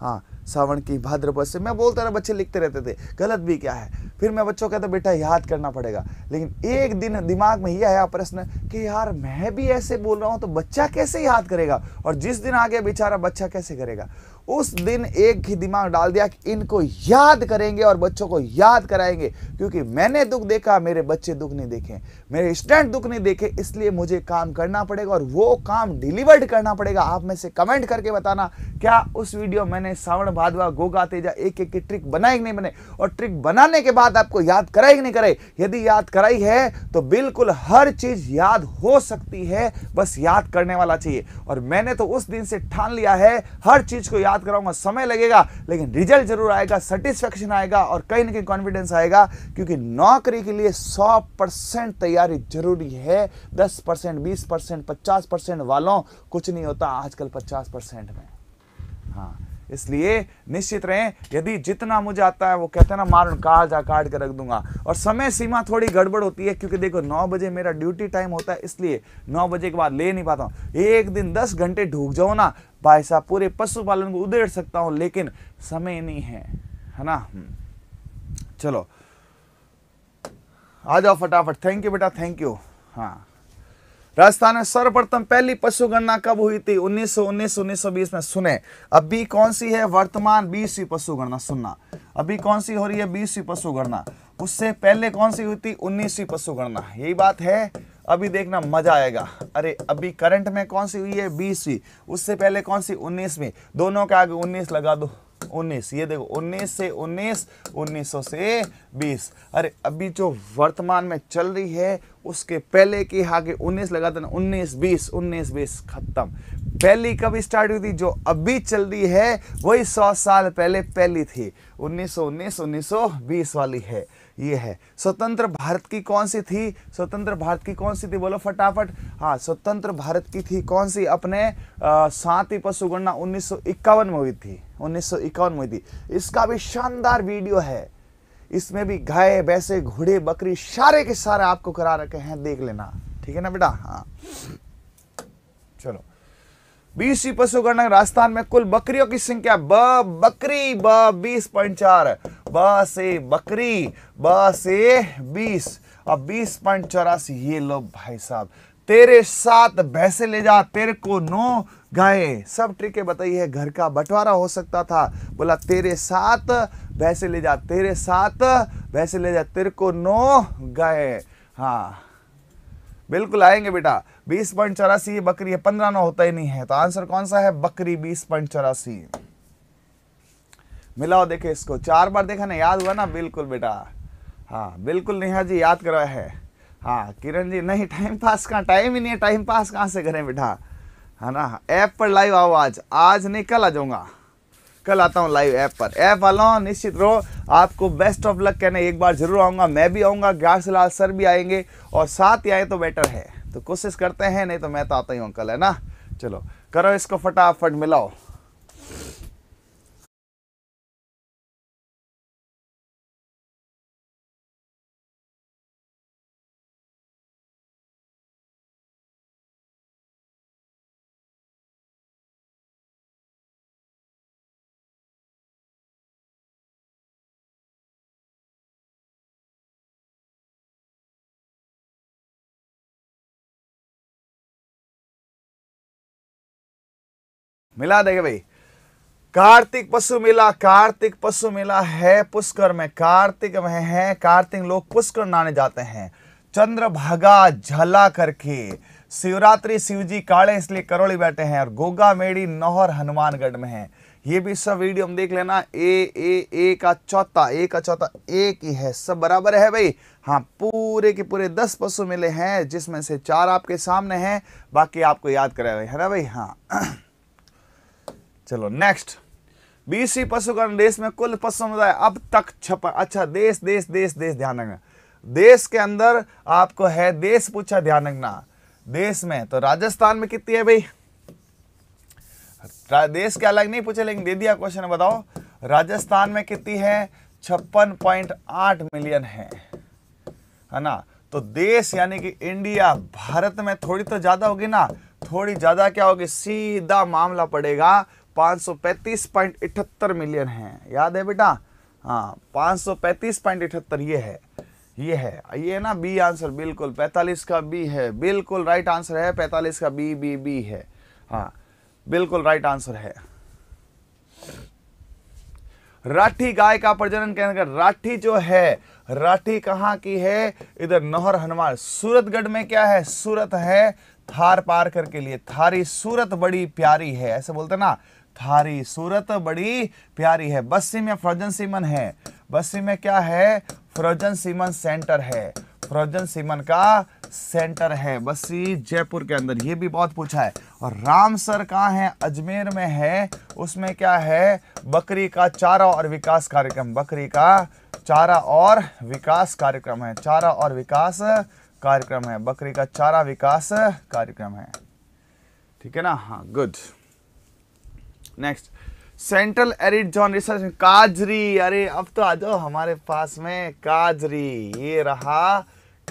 हाँ सावन की भाद्रपद से मैं बोलता रहा बच्चे लिखते रहते थे गलत भी क्या है फिर मैं बच्चों कहता बेटा याद करना पड़ेगा लेकिन एक दिन दिमाग में ही आया प्रश्न कि यार मैं भी ऐसे बोल रहा हूँ तो बच्चा कैसे याद करेगा और जिस दिन आ गया बेचारा बच्चा कैसे करेगा उस दिन एक ही दिमाग डाल दिया कि इनको याद करेंगे और बच्चों को याद कराएंगे क्योंकि मैंने दुख देखा मेरे बच्चे दुख नहीं देखे मेरे स्टूडेंट दुख नहीं देखे इसलिए मुझे काम करना पड़ेगा और वो काम डिलीवर्ड करना पड़ेगा आप में से कमेंट करके बताना क्या उस वीडियो मैंने श्रावण भादवा गोगा तेजा एक एक की ट्रिक बनाई नहीं बने और ट्रिक बनाने के बाद आपको याद कराई नहीं कराई यदि याद कराई है तो बिल्कुल हर चीज याद हो सकती है बस याद करने वाला चाहिए और मैंने तो उस दिन से ठान लिया है हर चीज को याद कराऊंगा समय लगेगा लेकिन रिजल्ट जरूर आएगा सेटिस्फेक्शन आएगा और कहीं ना कहीं कॉन्फिडेंस आएगा क्योंकि नौकरी के लिए सौ परसेंट तैयार तैयारी जरूरी है दस परसेंट बीस परसेंट पचास परसेंट वालों कुछ नहीं होता आजकल पचास परसेंट में हाँ इसलिए निश्चित रहें यदि जितना मुझे आता है वो कहते हैं ना मार कार्ड जा काट के रख दूंगा और समय सीमा थोड़ी गड़बड़ होती है क्योंकि देखो नौ बजे मेरा ड्यूटी टाइम होता है इसलिए नौ बजे के बाद ले नहीं पाता हूँ एक दिन दस घंटे ढूक जाओ ना भाई साहब पूरे पशुपालन को उधेड़ सकता हूँ लेकिन समय नहीं है है ना हम्म। चलो आ जाओ फटाफट थैंक यू बेटा थैंक यू हाँ राजस्थान में सर्वप्रथम पहली पशु गणना कब हुई थी 1919 1920 में सुने अभी कौन सी है वर्तमान बीसवीं पशु गणना सुनना अभी कौन सी हो रही है बीसवीं पशु गणना उससे पहले कौन सी हुई थी उन्नीसवीं पशु गणना यही बात है अभी देखना मजा आएगा अरे अभी करंट में कौन सी हुई है बीसवीं उससे पहले कौन सी उन्नीसवीं दोनों के आगे उन्नीस लगा दो उन्नीस ये देखो उन्नीस से उन्नीस उन्नीस सौ से बीस अरे अभी जो वर्तमान में चल रही है उसके पहले की आगे उन्नीस लगा था ना उन्नीस बीस उन्नीस बीस खत्म पहली कब स्टार्ट हुई थी जो अभी चल रही है वही सौ साल पहले पहली थी उन्नीस सौ उन्नीस उन्नीस सौ बीस वाली है ये है स्वतंत्र भारत की कौन सी थी स्वतंत्र भारत की कौन सी थी बोलो फटाफट हाँ स्वतंत्र भारत की थी कौन सी अपने सातवीं पशु गणना उन्नीस में हुई थी उन्नीस में हुई थी इसका भी शानदार वीडियो है इसमें भी गाय वैसे घोड़े बकरी सारे के सारे आपको करा रखे हैं देख लेना ठीक है ना बेटा हाँ पशु पशुगणना राजस्थान में कुल बकरियों की संख्या ब बकरी ब बीस पॉइंट चार ब से बकरी ब से बीस अब बीस पॉइंट चौरासी ये लो भाई साहब तेरे सात भैंसे ले जा तेरे को नो गए सब ट्रिके बताइए घर का बंटवारा हो सकता था बोला तेरे साथ भैंसे ले जा तेरे साथ भैंसे ले जा तेरे को नो गए हाँ बिल्कुल आएंगे बेटा बीस पॉइंट चौरासी ये बकरी है पंद्रह नौ होता ही नहीं है तो आंसर कौन सा है बकरी बीस पॉइंट चौरासी मिलाओ देखे इसको चार बार देखा ना याद हुआ ना बिल्कुल बेटा हाँ बिल्कुल नेहा जी याद करवाया है हाँ किरण जी नहीं टाइम पास कहाँ टाइम ही नहीं है टाइम पास कहाँ से करें बेटा है ना ऐप पर लाइव आओ आज आज नहीं कल आ जाऊँगा कल आता हूँ लाइव ऐप पर ऐप वालों निश्चित रहो आपको बेस्ट ऑफ लक कहने एक बार जरूर आऊँगा मैं भी आऊँगा ग्यारह सर भी आएंगे और साथ ही आए तो बेटर है तो कोशिश करते हैं नहीं तो मैं तो आता ही अंकल है ना चलो करो इसको फटाफट मिलाओ मिला देगा भाई कार्तिक पशु मेला कार्तिक पशु मेला है पुष्कर में कार्तिक में है कार्तिक लोग पुष्कर नहाने जाते हैं चंद्रभागा झला करके शिवरात्रि शिवजी काले इसलिए करोड़ी बैठे हैं और गोगा मेड़ी नोहर हनुमानगढ़ में है ये भी सब वीडियो हम देख लेना ए ए ए का चौथा ए का चौथा एक ही है सब बराबर है भाई हाँ पूरे के पूरे दस पशु मेले हैं जिसमें से चार आपके सामने हैं बाकी आपको याद कराए है ना भाई हाँ चलो नेक्स्ट बीसी पशुगण देश में कुल पशु समुदाय अब तक छपा अच्छा देश देश देश देश ध्यान रखना देश के अंदर आपको है देश पूछा ध्यान रखना देश में तो राजस्थान में कितनी है भाई देश के अलग नहीं पूछे लेकिन दे दिया क्वेश्चन बताओ राजस्थान में कितनी है छप्पन पॉइंट आठ मिलियन है है ना तो देश यानी कि इंडिया भारत में थोड़ी तो ज़्यादा होगी ना थोड़ी ज़्यादा क्या होगी सीधा मामला पड़ेगा 535.78 मिलियन है याद है बेटा हाँ पाँच ये है ये है ये है ना बी आंसर बिल्कुल 45 का बी है बिल्कुल राइट आंसर है 45 का बी बी बी है हाँ बिल्कुल राइट आंसर है राठी गाय का प्रजनन केंद्र राठी जो है राठी कहाँ की है इधर नोहर हनुमान सूरतगढ़ में क्या है सूरत है थार पार करके लिए थारी सूरत बड़ी प्यारी है ऐसे बोलते ना थारी सूरत बड़ी प्यारी है बस्सी में फ्रोजन सीमन है बस्सी में क्या है फ्रोजन सीमन सेंटर है फ्रोजन सीमन का सेंटर है बस्सी जयपुर के अंदर ये भी बहुत पूछा है और राम सर कहाँ है अजमेर में है उसमें क्या है बकरी का चारा और विकास कार्यक्रम बकरी का चारा और विकास कार्यक्रम है चारा और विकास कार्यक्रम है बकरी का चारा विकास कार्यक्रम है ठीक है ना हाँ good next central arid zone research काजरी अरे अब तो आ जाओ हमारे पास में काजरी ये रहा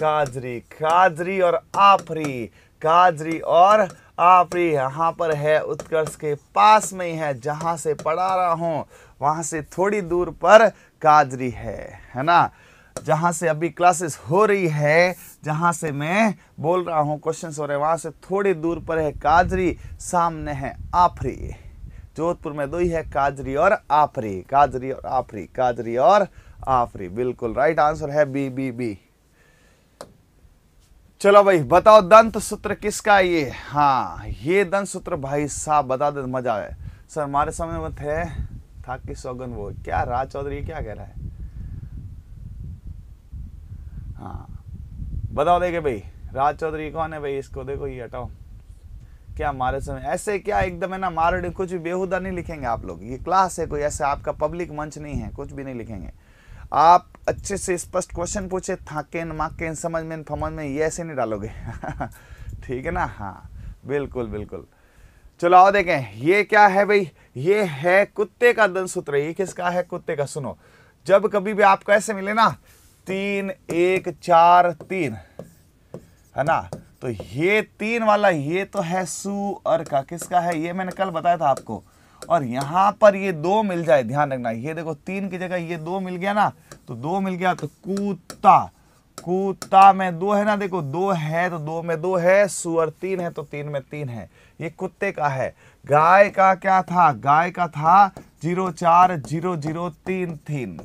काजरी काजरी और आफरी काजरी और आफरी यहाँ पर है उत्कर्ष के पास में ही है जहाँ से पढ़ा रहा हूँ वहाँ से थोड़ी दूर पर काजरी है है ना जहाँ से अभी क्लासेस हो रही है जहाँ से मैं बोल रहा हूँ क्वेश्चन हो रहे हैं वहाँ से थोड़ी दूर पर है काजरी सामने है आफरी जोधपुर में दो ही है काजरी और आफरी काजरी और आफरी काजरी और आफरी बिल्कुल राइट आंसर है बी बी बी चलो भाई बताओ दंत सूत्र किसका ये हाँ ये दंत सूत्र भाई साहब बता दे मजा है सर हमारे समय में थे था कि सौगन वो क्या राज चौधरी क्या कह रहा है हाँ बताओ देखे भाई राज चौधरी कौन है भाई इसको देखो ये हटाओ क्या मारे समय ऐसे क्या एकदम है ना मारे कुछ भी बेहुदा नहीं लिखेंगे आप लोग ये क्लास है कोई ऐसे आपका पब्लिक मंच नहीं है कुछ भी नहीं लिखेंगे आप अच्छे से स्पष्ट क्वेश्चन पूछे थाकेन माकेन समझ में फमझ में ये ऐसे नहीं डालोगे ठीक है ना हाँ बिल्कुल बिल्कुल चलो आओ देखें ये क्या है भाई ये है कुत्ते का दन सूत्र ये किसका है कुत्ते का सुनो जब कभी भी आपको ऐसे मिले ना तीन एक चार तीन है ना तो ये तीन वाला ये तो है सु और का किसका है ये मैंने कल बताया था आपको और यहां पर ये दो मिल जाए ध्यान रखना ये देखो तीन की जगह ये दो मिल गया ना तो दो मिल गया तो कूता कुत्ता में दो है ना देखो दो है तो दो में दो है सुअर तीन है तो तीन में तीन है ये कुत्ते का है गाय का क्या था गाय का था जीरो चार जीरो जीरो तीन तीन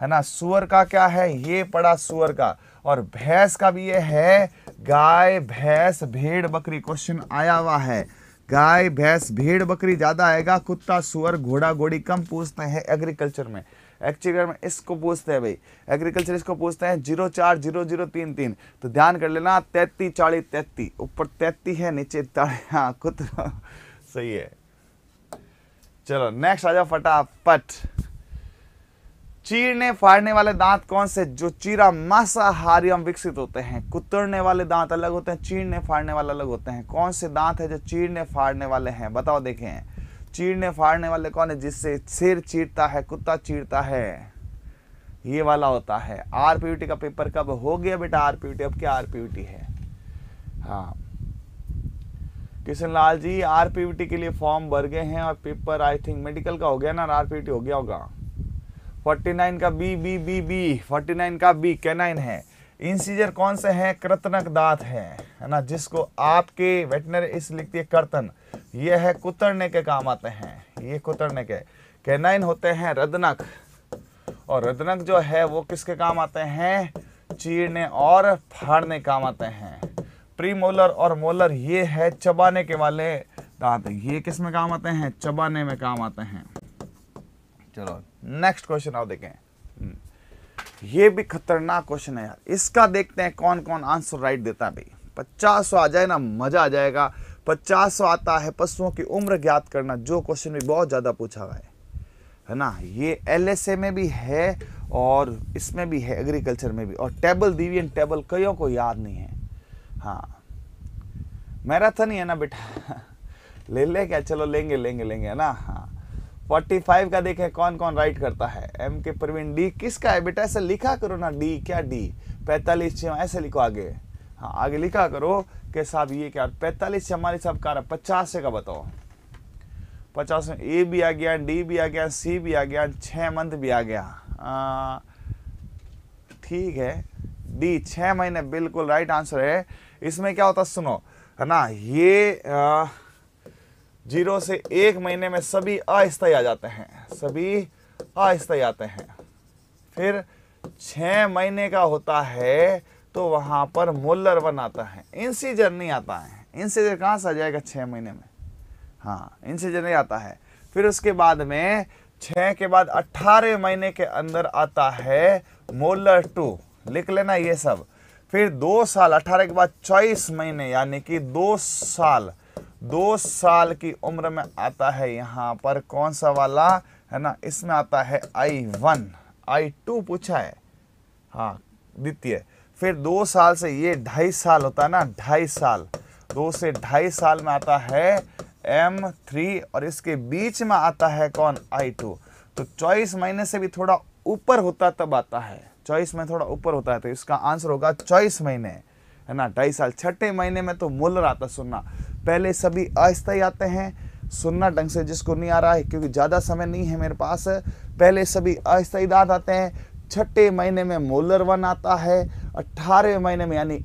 है ना सुअर का क्या है ये पड़ा सुअर का और भैंस का भी ये है गाय भैंस भेड़ बकरी क्वेश्चन आया हुआ है गाय भैंस भेड़ बकरी ज़्यादा आएगा कुत्ता सुअर घोड़ा घोड़ी कम पूछते हैं एग्रीकल्चर में एक्चुअल में इसको पूछते हैं भाई एग्रीकल्चर इसको पूछते हैं जीरो चार जीरो जीरो तीन तीन तो ध्यान कर लेना तैती चालीस तैती ऊपर तैती है नीचे हाँ कुत्ता सही है चलो नेक्स्ट आ जाओ फटाफट चीरने फाड़ने वाले दांत कौन से जो चीरा मांसाहारियम विकसित होते हैं कुतरने वाले दांत अलग होते हैं चीरने फाड़ने वाले अलग होते हैं कौन से दांत है जो चीरने फाड़ने वाले हैं बताओ देखें चीरने फाड़ने वाले कौन है जिससे सिर चीरता है कुत्ता चीरता है ये वाला होता है आरपीयूटी का पेपर कब हो गया बेटा आरपीयूटी अब क्या आरपीयूटी है हाँ किशन लाल जी आरपीयूटी के लिए फॉर्म भर गए हैं और पेपर आई थिंक मेडिकल का हो गया ना आरपीयूटी हो गया होगा 49 का बी बी बी बी 49 का बी कैनाइन है इंसीजर कौन से हैं कृतनक दांत है ना जिसको आपके वेटनरी इस लिखती है कर्तन ये है कुतरने के काम आते हैं ये कुतरने के कैनाइन होते हैं रदनक और रदनक जो है वो किसके काम आते हैं चीरने और फाड़ने काम आते हैं प्रीमोलर और मोलर ये है चबाने के वाले दांत ये किस में काम आते हैं चबाने में काम आते हैं चलो नेक्स्ट क्वेश्चन आप देखें ये भी खतरनाक क्वेश्चन है यार इसका देखते हैं कौन कौन आंसर राइट देता है भाई पचास आ जाए ना मजा आ जाएगा पचास आता है पशुओं की उम्र ज्ञात करना जो क्वेश्चन भी बहुत ज़्यादा पूछा गया है है ना ये एल में भी है और इसमें भी है एग्रीकल्चर में भी और टेबल डिवीजन टेबल कईयों को याद नहीं है हाँ मैराथन ही है ना बेटा ले ले क्या चलो लेंगे लेंगे लेंगे है ना हाँ 45 का देखें कौन कौन राइट करता है एम के प्रवीण डी किसका है बेटा ऐसे लिखा करो ना डी क्या डी पैंतालीस छमा ऐसे लिखो आगे हाँ आगे लिखा करो कि साहब ये क्या पैंतालीस हमारे साहब का पचास का बताओ पचास में ए भी आ गया डी भी आ गया सी भी आ गया छः मंथ भी आ गया ठीक है डी छः महीने बिल्कुल राइट आंसर है इसमें क्या होता सुनो है ना ये आ, जीरो से एक महीने में सभी अस्थाई आ जाते हैं सभी अस्थाई आते हैं फिर छ महीने का होता है तो वहां पर मोलर वन आता है इंसीजर नहीं आता है इंसीजर कहां से आ जाएगा छह महीने में हाँ इंसीजर नहीं आता है फिर उसके बाद में छह के बाद अट्ठारह महीने के अंदर आता है मोलर टू लिख लेना ये सब फिर दो साल अठारह के बाद चौबीस महीने यानी कि दो साल दो साल की उम्र में आता है यहाँ पर कौन सा वाला है ना इसमें आता है आई वन आई टू पूछा है हाँ द्वितीय फिर दो साल से ये ढाई साल होता है ना ढाई साल दो से ढाई साल में आता है एम थ्री और इसके बीच में आता है कौन आई टू तो चौबीस महीने से भी थोड़ा ऊपर होता तब आता है चौबीस में थोड़ा ऊपर होता है तो इसका आंसर होगा चौबीस महीने है ना ढाई साल छठे महीने में तो मुलर आता सुनना पहले सभी आहिस्ता ही आते हैं सुनना ढंग से जिसको नहीं आ रहा है क्योंकि ज़्यादा समय नहीं है मेरे पास पहले सभी आहिस्ता ही दाद आते हैं छठे महीने में मोलर वन आता है अट्ठारहवें महीने में यानी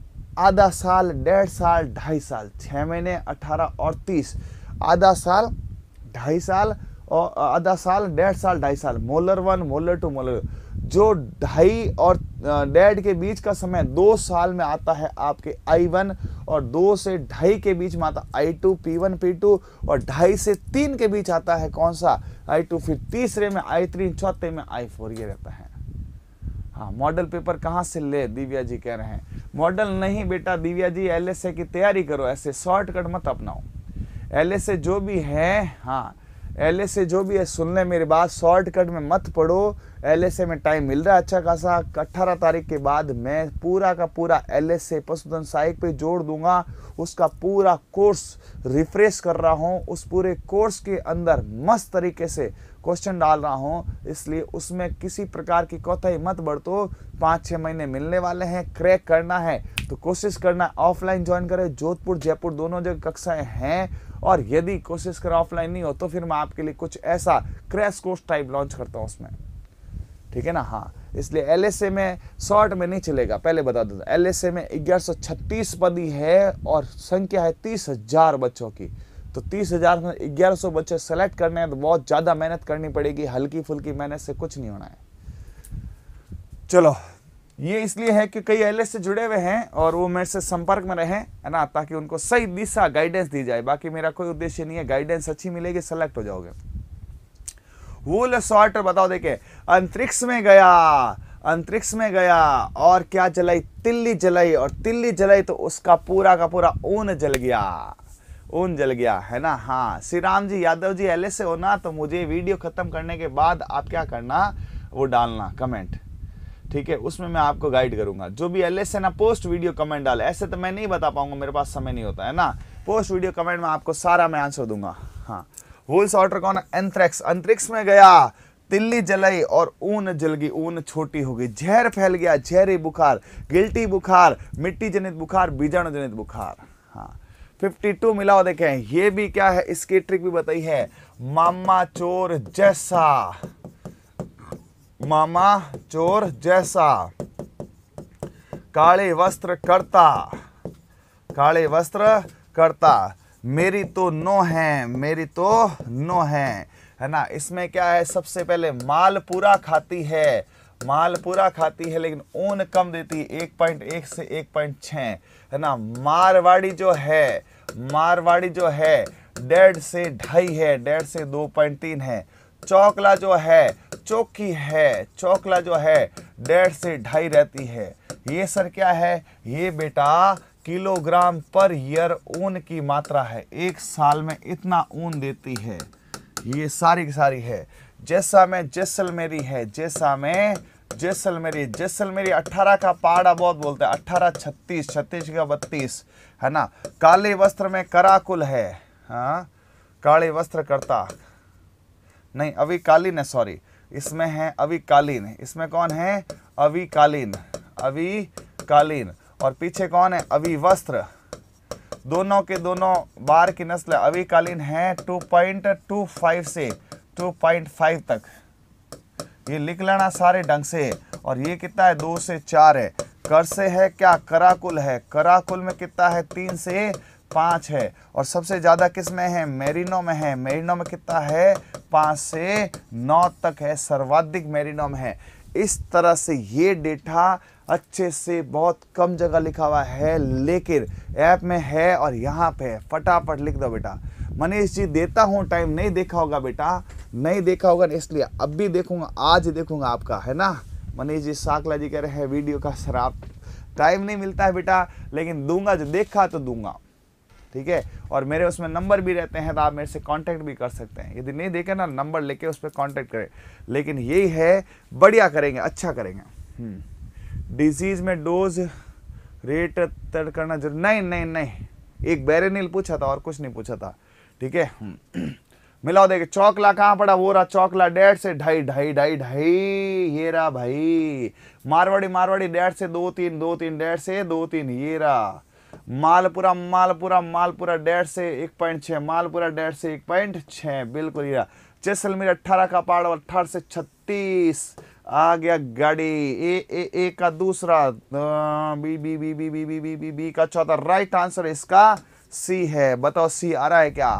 आधा साल डेढ़ साल ढाई साल छः महीने अट्ठारह और तीस आधा साल ढाई साल और आधा साल डेढ़ साल ढाई साल molar one molar two molar जो ढाई और डेड के बीच का समय दो साल में आता है आपके आई वन और दो से ढाई के बीच में आता I two P one P two और ढाई से तीन के बीच आता है कौन सा आई टू फिर तीसरे में आई थ्री चौथे में आई फोर ये रहता है हाँ मॉडल पेपर कहाँ से ले दिव्या जी कह रहे हैं मॉडल नहीं बेटा दिव्या जी एल की तैयारी करो ऐसे शॉर्टकट मत अपनाओ एल हाँ, जो भी है हाँ एल जो भी है सुन ले मेरी बात शॉर्टकट में मत पढ़ो एल में टाइम मिल रहा है अच्छा खासा अट्ठारह तारीख के बाद मैं पूरा का पूरा एल एस ए पशुधन साइक पे जोड़ दूंगा उसका पूरा कोर्स रिफ्रेश कर रहा हूँ उस पूरे कोर्स के अंदर मस्त तरीके से क्वेश्चन डाल रहा हूँ इसलिए उसमें किसी प्रकार की कोताही मत बरतो पाँच छः महीने मिलने वाले हैं क्रैक करना है तो कोशिश करना ऑफलाइन ज्वाइन करें जोधपुर जयपुर दोनों जगह कक्षाएं हैं और यदि कोशिश करें ऑफलाइन नहीं हो तो फिर मैं आपके लिए कुछ ऐसा क्रैश कोर्स टाइप लॉन्च करता हूँ उसमें ठीक है ना हाँ इसलिए एल में शॉर्ट में नहीं चलेगा पहले बता दो एल में ग्यारह बनी है और संख्या है तीस हजार बच्चों की तो तीस हजार में ग्यारह सौ बच्चे सेलेक्ट करने हैं तो बहुत ज़्यादा मेहनत करनी पड़ेगी हल्की फुल्की मेहनत से कुछ नहीं होना है चलो ये इसलिए है कि कई एल से जुड़े हुए हैं और वो मेरे से संपर्क में रहें है ना ताकि उनको सही दिशा गाइडेंस दी जाए बाकी मेरा कोई उद्देश्य नहीं है गाइडेंस अच्छी मिलेगी सेलेक्ट हो जाओगे वूल सॉर्टर बताओ देखे अंतरिक्ष में गया अंतरिक्ष में गया और क्या जलाई तिल्ली जलाई और तिल्ली जलाई तो उसका पूरा का पूरा ऊन जल गया ऊन जल गया है ना हाँ श्री राम जी यादव जी एल से हो ना तो मुझे वीडियो ख़त्म करने के बाद आप क्या करना वो डालना कमेंट ठीक है उसमें मैं आपको गाइड करूंगा जो भी एल एस ना पोस्ट वीडियो कमेंट डाले ऐसे तो मैं नहीं बता पाऊंगा मेरे पास समय नहीं होता है ना पोस्ट वीडियो कमेंट में आपको सारा मैं आंसर दूंगा हाँ होल्स ऑर्डर कौन एंथ्रेक्स अंतरिक्ष में गया तिल्ली जलाई और ऊन जल गई ऊन छोटी हो गई जहर फैल गया जहरी बुखार गिल्टी बुखार मिट्टी जनित बुखार बीजाणु जनित बुखार हाँ 52 मिलाओ देखें ये भी क्या है इसकी ट्रिक भी बताई है मामा चोर जैसा मामा चोर जैसा काले वस्त्र करता काले वस्त्र करता मेरी तो नो है मेरी तो नो है है ना इसमें क्या है सबसे पहले मालपुरा खाती है मालपुरा खाती है लेकिन ऊन कम देती है एक पॉइंट एक से एक पॉइंट छः है ना मारवाड़ी जो है मारवाड़ी जो है डेढ़ से ढाई है डेढ़ से दो पॉइंट तीन है चौकला जो है चौकी है चौकला जो है डेढ़ से ढाई रहती है ये सर क्या है ये बेटा किलोग्राम पर ईयर ऊन की मात्रा है एक साल में इतना ऊन देती है ये सारी की सारी है जैसा में जैसलमेरी है जैसा में जैसलमेरी जैसलमेरी 18 का पहाड़ा बहुत बोलते हैं 18 छत्तीस छत्तीस का बत्तीस है ना काले वस्त्र में कराकुल है हा? काले वस्त्र करता नहीं अभी कालीन है सॉरी इसमें है अभी कालीन इसमें कौन है अभी कालीन अभी कालीन और पीछे कौन है अभी वस्त्र दोनों के दोनों बार की नस्ल अभी कालीन है 2.25 से 2.5 तक ये लिख लेना सारे ढंग से और ये कितना है दो से चार है कर से है क्या कराकुल है कराकुल में कितना है तीन से पाँच है और सबसे ज़्यादा किस में है मेरिनो में है मेरिनो में कितना है पाँच से नौ तक है सर्वाधिक मेरिनो में है इस तरह से ये डेटा अच्छे से बहुत कम जगह लिखा हुआ है लेकिन ऐप में है और यहाँ पे है फटाफट लिख दो बेटा मनीष जी देता हूँ टाइम नहीं देखा होगा बेटा नहीं देखा होगा इसलिए अब भी देखूंगा आज देखूंगा आपका है ना मनीष जी साकला जी कह रहे हैं वीडियो का शराब टाइम नहीं मिलता है बेटा लेकिन दूंगा जो देखा तो दूंगा ठीक है और मेरे उसमें नंबर भी रहते हैं तो आप मेरे से कांटेक्ट भी कर सकते हैं यदि नहीं देखे ना नंबर लेके उस पर कॉन्टैक्ट करें लेकिन यही है बढ़िया करेंगे अच्छा करेंगे हम्म। डिजीज में डोज रेट तय करना जरूरी नहीं नहीं नहीं एक बैरेनिल पूछा था और कुछ नहीं पूछा था ठीक है हम्म। मिलाओ देखे चौकला कहाँ पड़ा वो रहा चौकला डेढ़ से ढाई ढाई ढाई ढाई ये रहा भाई मारवाड़ी मारवाड़ी डेढ़ से दो तीन दो तीन डेढ़ से दो तीन ये रहा मालपुरा मालपुरा मालपुरा डेढ़ से एक पॉइंट छः मालपुरा डेढ़ से एक पॉइंट छः बिल्कुल ये रहा जैसलमेर अट्ठारह का पहाड़ अट्ठारह से छत्तीस आ गया गाड़ी ए ए ए का दूसरा B B B B B B B B B का चौथा राइट आंसर इसका सी है बताओ सी आ रहा है क्या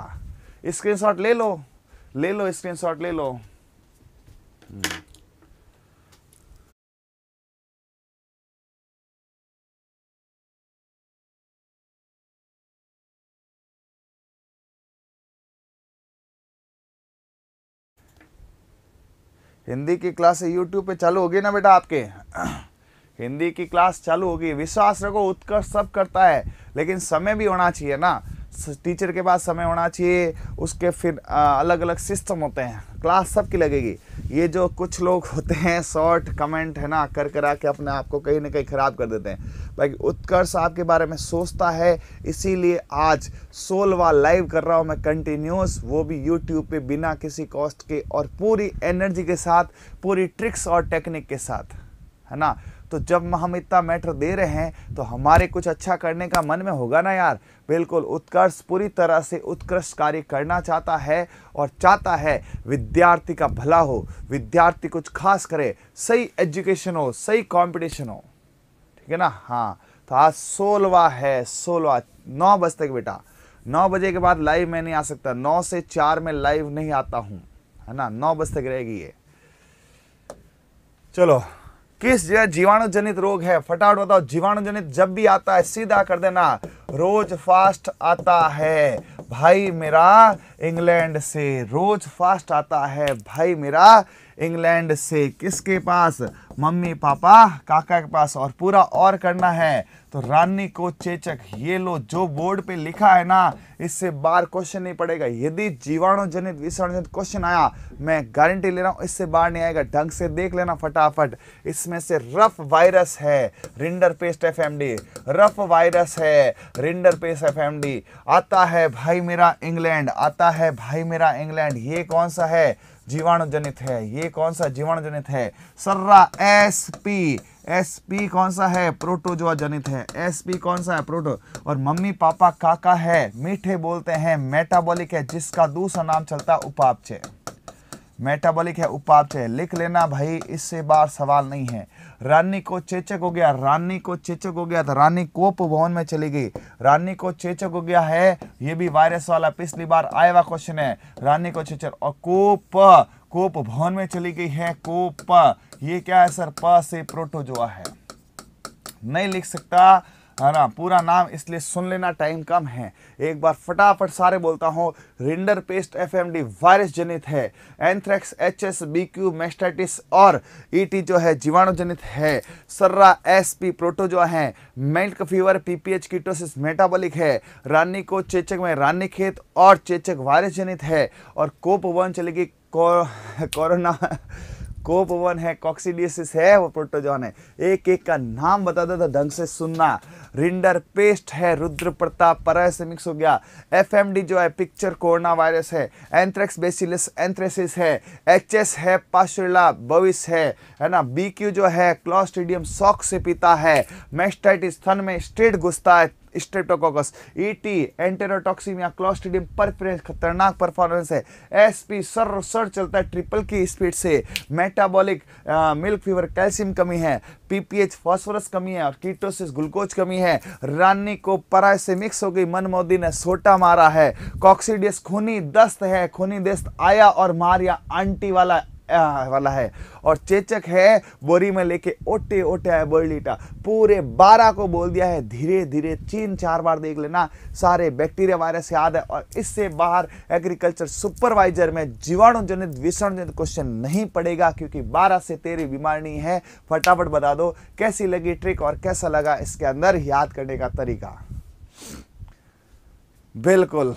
स्क्रीनशॉट ले लो ले लो स्क्रीनशॉट ले लो हम्म। हिंदी की क्लास यूट्यूब पे चालू होगी ना बेटा आपके हिंदी की क्लास चालू होगी विश्वास रखो उत्कर्ष सब करता है लेकिन समय भी होना चाहिए ना टीचर के पास समय होना चाहिए उसके फिर अलग अलग सिस्टम होते हैं क्लास सबकी लगेगी ये जो कुछ लोग होते हैं शॉर्ट कमेंट है ना कर करा के अपने आप को कहीं ना कहीं ख़राब कर देते हैं बाकी उत्कर्ष आपके बारे में सोचता है इसीलिए आज सोलवा लाइव कर रहा हूँ मैं कंटिन्यूस वो भी यूट्यूब पे बिना किसी कॉस्ट के और पूरी एनर्जी के साथ पूरी ट्रिक्स और टेक्निक के साथ है ना तो जब हम इतना मैटर दे रहे हैं तो हमारे कुछ अच्छा करने का मन में होगा ना यार बिल्कुल उत्कर्ष पूरी तरह से उत्कृष्ट कार्य करना चाहता है और चाहता है विद्यार्थी का भला हो विद्यार्थी कुछ खास करे सही एजुकेशन हो सही कॉम्पिटिशन हो ठीक है ना हाँ तो आज सोलवा है सोलवा नौ बज तक बेटा नौ बजे के बाद लाइव मैं नहीं आ सकता नौ से चार में लाइव नहीं आता हूँ है ना नौ बज तक रहेगी ये चलो किस जगह जीवाणु जनित रोग है फटाफट बताओ जनित जब भी आता है सीधा कर देना रोज फास्ट आता है भाई मेरा इंग्लैंड से रोज फास्ट आता है भाई मेरा इंग्लैंड से किसके पास मम्मी पापा काका के पास और पूरा और करना है तो रानी को चेचक ये लो जो बोर्ड पे लिखा है ना इससे बार क्वेश्चन नहीं पड़ेगा यदि जीवाणु जनित विषाणु जनित क्वेश्चन आया मैं गारंटी ले रहा हूँ इससे बाहर नहीं आएगा ढंग से देख लेना फटाफट इसमें से रफ वायरस है रिंडर पेस्ट एफ रफ वायरस है रिंडर पेस्ट एफ आता है भाई मेरा इंग्लैंड आता है भाई मेरा इंग्लैंड ये कौन सा है जीवाणु जनित है ये कौन सा जीवाणु जनित है सर्रा एस पी एस पी कौन सा है प्रोटोजोआ जनित है एस पी कौन सा है प्रोटो और मम्मी पापा काका है मीठे बोलते हैं मेटाबॉलिक है जिसका दूसरा नाम चलता है उपापचय मेटाबॉलिक है उपापचय लिख लेना भाई इससे बार सवाल नहीं है रानी को चेचक हो गया रानी को चेचक हो गया था तो रानी कोप भवन में चली गई रानी को चेचक हो गया है ये भी वायरस वाला पिछली बार आया हुआ क्वेश्चन है रानी को चेचक और कोप कोप भवन में चली गई है कोप ये क्या है सर प से प्रोटोजोआ है नहीं लिख सकता है हाँ ना पूरा नाम इसलिए सुन लेना टाइम कम है एक बार फटाफट सारे बोलता हूँ रिंडर पेस्ट एफ वायरस जनित है anthrax H S B Q mastitis और टी जो है जीवाणु जनित है सर्रा एस पी प्रोटोजो है milk fever PPH ketosis metabolic है रानी को चेचक में रानी खेत और चेचक वायरस जनित है और कोप वन चलेगी कोरोना कोपवन है कॉक्सीडियसिस है वो प्रोटोजॉन है एक एक का नाम बताता तो था ढंग से सुनना रिंडर पेस्ट है रुद्र प्रताप परय से मिक्स हो गया एफ जो है पिक्चर कोरोना वायरस है एंथ्रेक्स बेसिलस एंथ्रेसिस है एच है पाशुला बविस है है ना बी जो है क्लॉस्ट्रीडियम सॉक्स से पीता है मेस्टाइटिस थन में स्टेट घुसता है streptococcus ET enterotoxaemia clostridium perfringens खतरनाक परफॉर्मेंस है एसपी सर सर चलता है ट्रिपल की स्पीड से मेटाबॉलिक मिल्क फीवर कैल्शियम कमी है पीपीएच फास्फोरस कमी है और कीटोसिस ग्लूकोज कमी है रानी को पराय से मिक्स हो गई मनमोदी ने सोटा मारा है कॉक्सीडियस खूनी दस्त है खूनी दस्त आया और मारिया आंटी वाला वाला है और चेचक है बोरी में लेके ओटे ओटे आए बोरलीटा पूरे बारह को बोल दिया है धीरे धीरे तीन चार बार देख लेना सारे बैक्टीरिया वायरस याद है और इससे बाहर एग्रीकल्चर सुपरवाइजर में जीवाणु जनित विषाणु जनित क्वेश्चन नहीं पड़ेगा क्योंकि बारह से तेरह बीमारी है फटाफट बता दो कैसी लगी ट्रिक और कैसा लगा इसके अंदर याद करने का तरीका बिल्कुल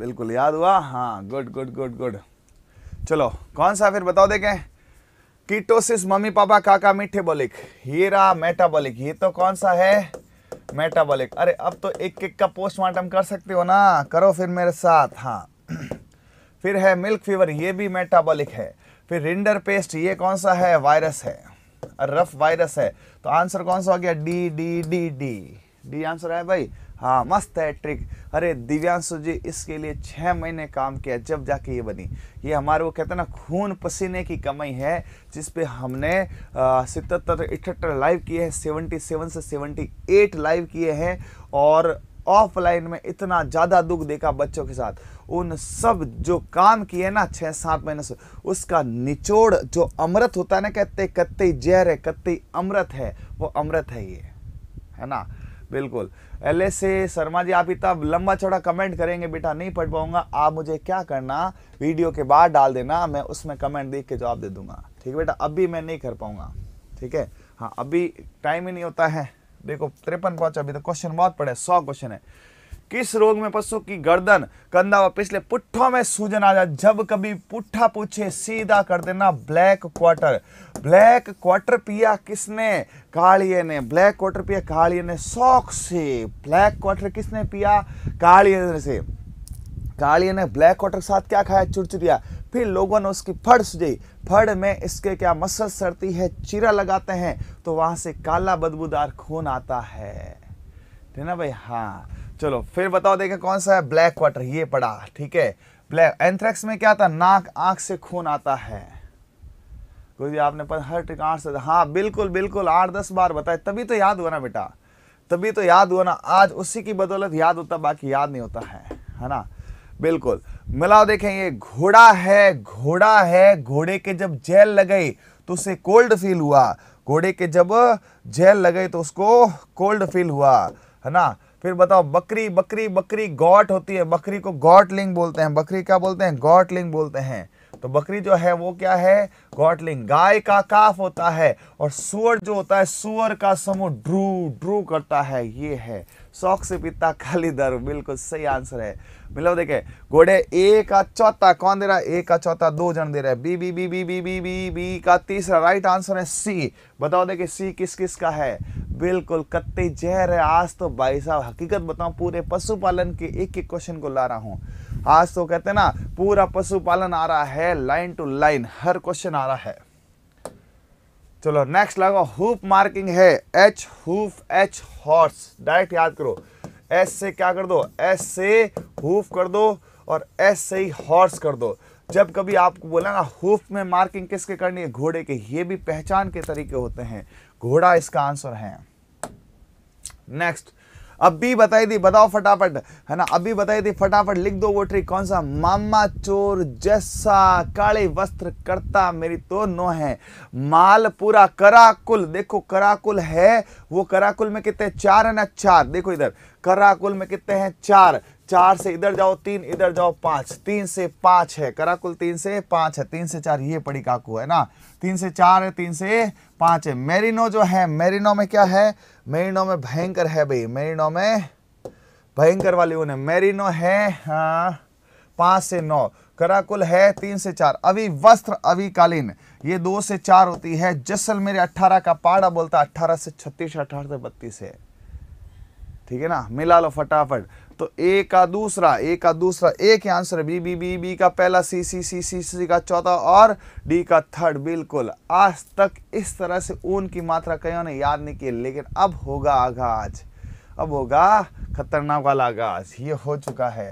बिल्कुल याद हुआ हाँ गुड गुड गुड गुड चलो कौन सा फिर बताओ देखें कीटोसिस मम्मी पापा काका मीठे बोलिक हीरा मेटाबोलिक ये तो कौन सा है मेटाबोलिक अरे अब तो एक एक का पोस्टमार्टम कर सकते हो ना करो फिर मेरे साथ हाँ फिर है मिल्क फीवर ये भी मेटाबॉलिक है फिर रिंडर पेस्ट ये कौन सा है वायरस है रफ वायरस है तो आंसर कौन सा हो गया D D D D D answer है भाई हाँ मस्त है ट्रिक अरे दिव्यांशु जी इसके लिए छः महीने काम किया जब जाके ये बनी ये हमारे वो कहते हैं ना खून पसीने की कमाई है जिस पे हमने सतहत्तर इकहत्तर लाइव किए हैं सेवेंटी सेवन से सेवेंटी एट लाइव किए हैं और ऑफलाइन में इतना ज़्यादा दुख देखा बच्चों के साथ उन सब जो काम किए ना छः सात महीने से उसका निचोड़ जो अमृत होता है ना कहते कत्ते जहर है कत्ते अमृत है वो अमृत है ये है ना बिल्कुल एल एस शर्मा जी आप इतना लंबा चौड़ा कमेंट करेंगे बेटा नहीं पढ़ पाऊंगा आप मुझे क्या करना वीडियो के बाद डाल देना मैं उसमें कमेंट देख के जवाब दे दूंगा ठीक है बेटा अभी मैं नहीं कर पाऊंगा ठीक है हाँ अभी टाइम ही नहीं होता है देखो तिरपन पहुंचा अभी तो क्वेश्चन बहुत पड़े सौ क्वेश्चन है किस रोग में पशु की गर्दन कंधा व पिछले पुट्ठों में सूजन आ जाए जब कभी पुट्ठा पूछे सीधा कर देना ब्लैक क्वार्टर ब्लैक क्वार्टर पिया किसने कालिए ने ब्लैक क्वार्टर पिया कालिए ने शौक से ब्लैक क्वार्टर किसने पिया कालिए से कालिए ने ब्लैक क्वार्टर के साथ क्या खाया चुड़चुड़िया फिर लोगों ने उसकी फड़ सुझाई फड़ में इसके क्या मसल सड़ती है चीरा लगाते हैं तो वहां से काला बदबूदार खून आता है ना भाई हाँ चलो फिर बताओ देखे कौन सा है ब्लैक वाटर ये पड़ा ठीक है ब्लैक एंथ्रेक्स में क्या था नाक आंख से खून आता है कोई भी आपने पर हर ट्रिक आठ से हाँ बिल्कुल बिल्कुल आठ दस बार बताए तभी तो याद हुआ ना बेटा तभी तो याद हुआ ना आज उसी की बदौलत याद होता बाकी याद नहीं होता है है ना बिल्कुल मिलाओ देखें ये घोड़ा है घोड़ा है घोड़े के जब जेल लगाई तो उसे कोल्ड फील हुआ घोड़े के जब जेल लगाई तो उसको कोल्ड फील हुआ है ना फिर बताओ बकरी बकरी बकरी गॉट होती है बकरी को लिंग बोलते हैं बकरी क्या बोलते हैं लिंग बोलते हैं तो बकरी जो है वो क्या है गॉटलिंग गाय का काफ होता है और सुअर जो होता है सुअर का समूह ड्रू ड्रू करता है ये है शौक से पीता खाली दारू बिल्कुल सही आंसर है मतलब देखे घोड़े ए का चौथा कौन दे रहा है ए का चौथा दो जन दे रहा है B B B B B B B B का तीसरा राइट आंसर है सी बताओ देखे सी किस किस का है बिल्कुल कत्ते जहर है आज तो भाई साहब हकीकत बताऊं पूरे पशुपालन के एक एक क्वेश्चन को ला रहा हूं आज तो कहते ना पूरा पशुपालन आ रहा है लाइन टू लाइन हर क्वेश्चन आ रहा है चलो नेक्स्ट लगा हुफ मार्किंग है H hoof H horse direct याद करो एस से क्या कर दो एस से हुफ कर दो और एस से ही हॉर्स कर दो जब कभी आपको बोला ना हुफ में मार्किंग किसके करनी है घोड़े के ये भी पहचान के तरीके होते हैं घोड़ा इसका आंसर है नेक्स्ट अब भी बताई दी बताओ फटाफट है ना अभी बताई दी फटाफट लिख दो वो ट्रिक कौन सा मामा चोर जैसा काले वस्त्र करता मेरी तो नो है माल पूरा कराकुल देखो कराकुल है वो कराकुल में कितने चार है ना चार देखो इधर कराकुल में कितने हैं चार चार से इधर जाओ तीन इधर जाओ पांच तीन से पांच है कराकुल तीन से पांच है तीन से चार ये पड़ी काकू है ना तीन से चार है तीन से पांच है मेरिनो जो है मेरिनो में क्या है मेरिनो में भयंकर है भाई मेरिनो में भयंकर वाली उन्हें है मेरिनो है हाँ पांच से नौ कराकुल है तीन से चार अभी वस्त्र अभी कालीन ये दो से चार होती है जैसलमेर अट्ठारह का पाड़ा बोलता अट्ठारह से छत्तीस अठारह से बत्तीस है ठीक है ना मिला लो फटाफट तो ए का दूसरा ए का दूसरा ए के answer B B B B का पहला सी सी सी सी सी का चौथा और डी का थर्ड बिल्कुल आज तक इस तरह से ऊन की मात्रा कहीं ने याद नहीं की लेकिन अब होगा आगाज अब होगा खतरनाक वाला आगाज ये हो चुका है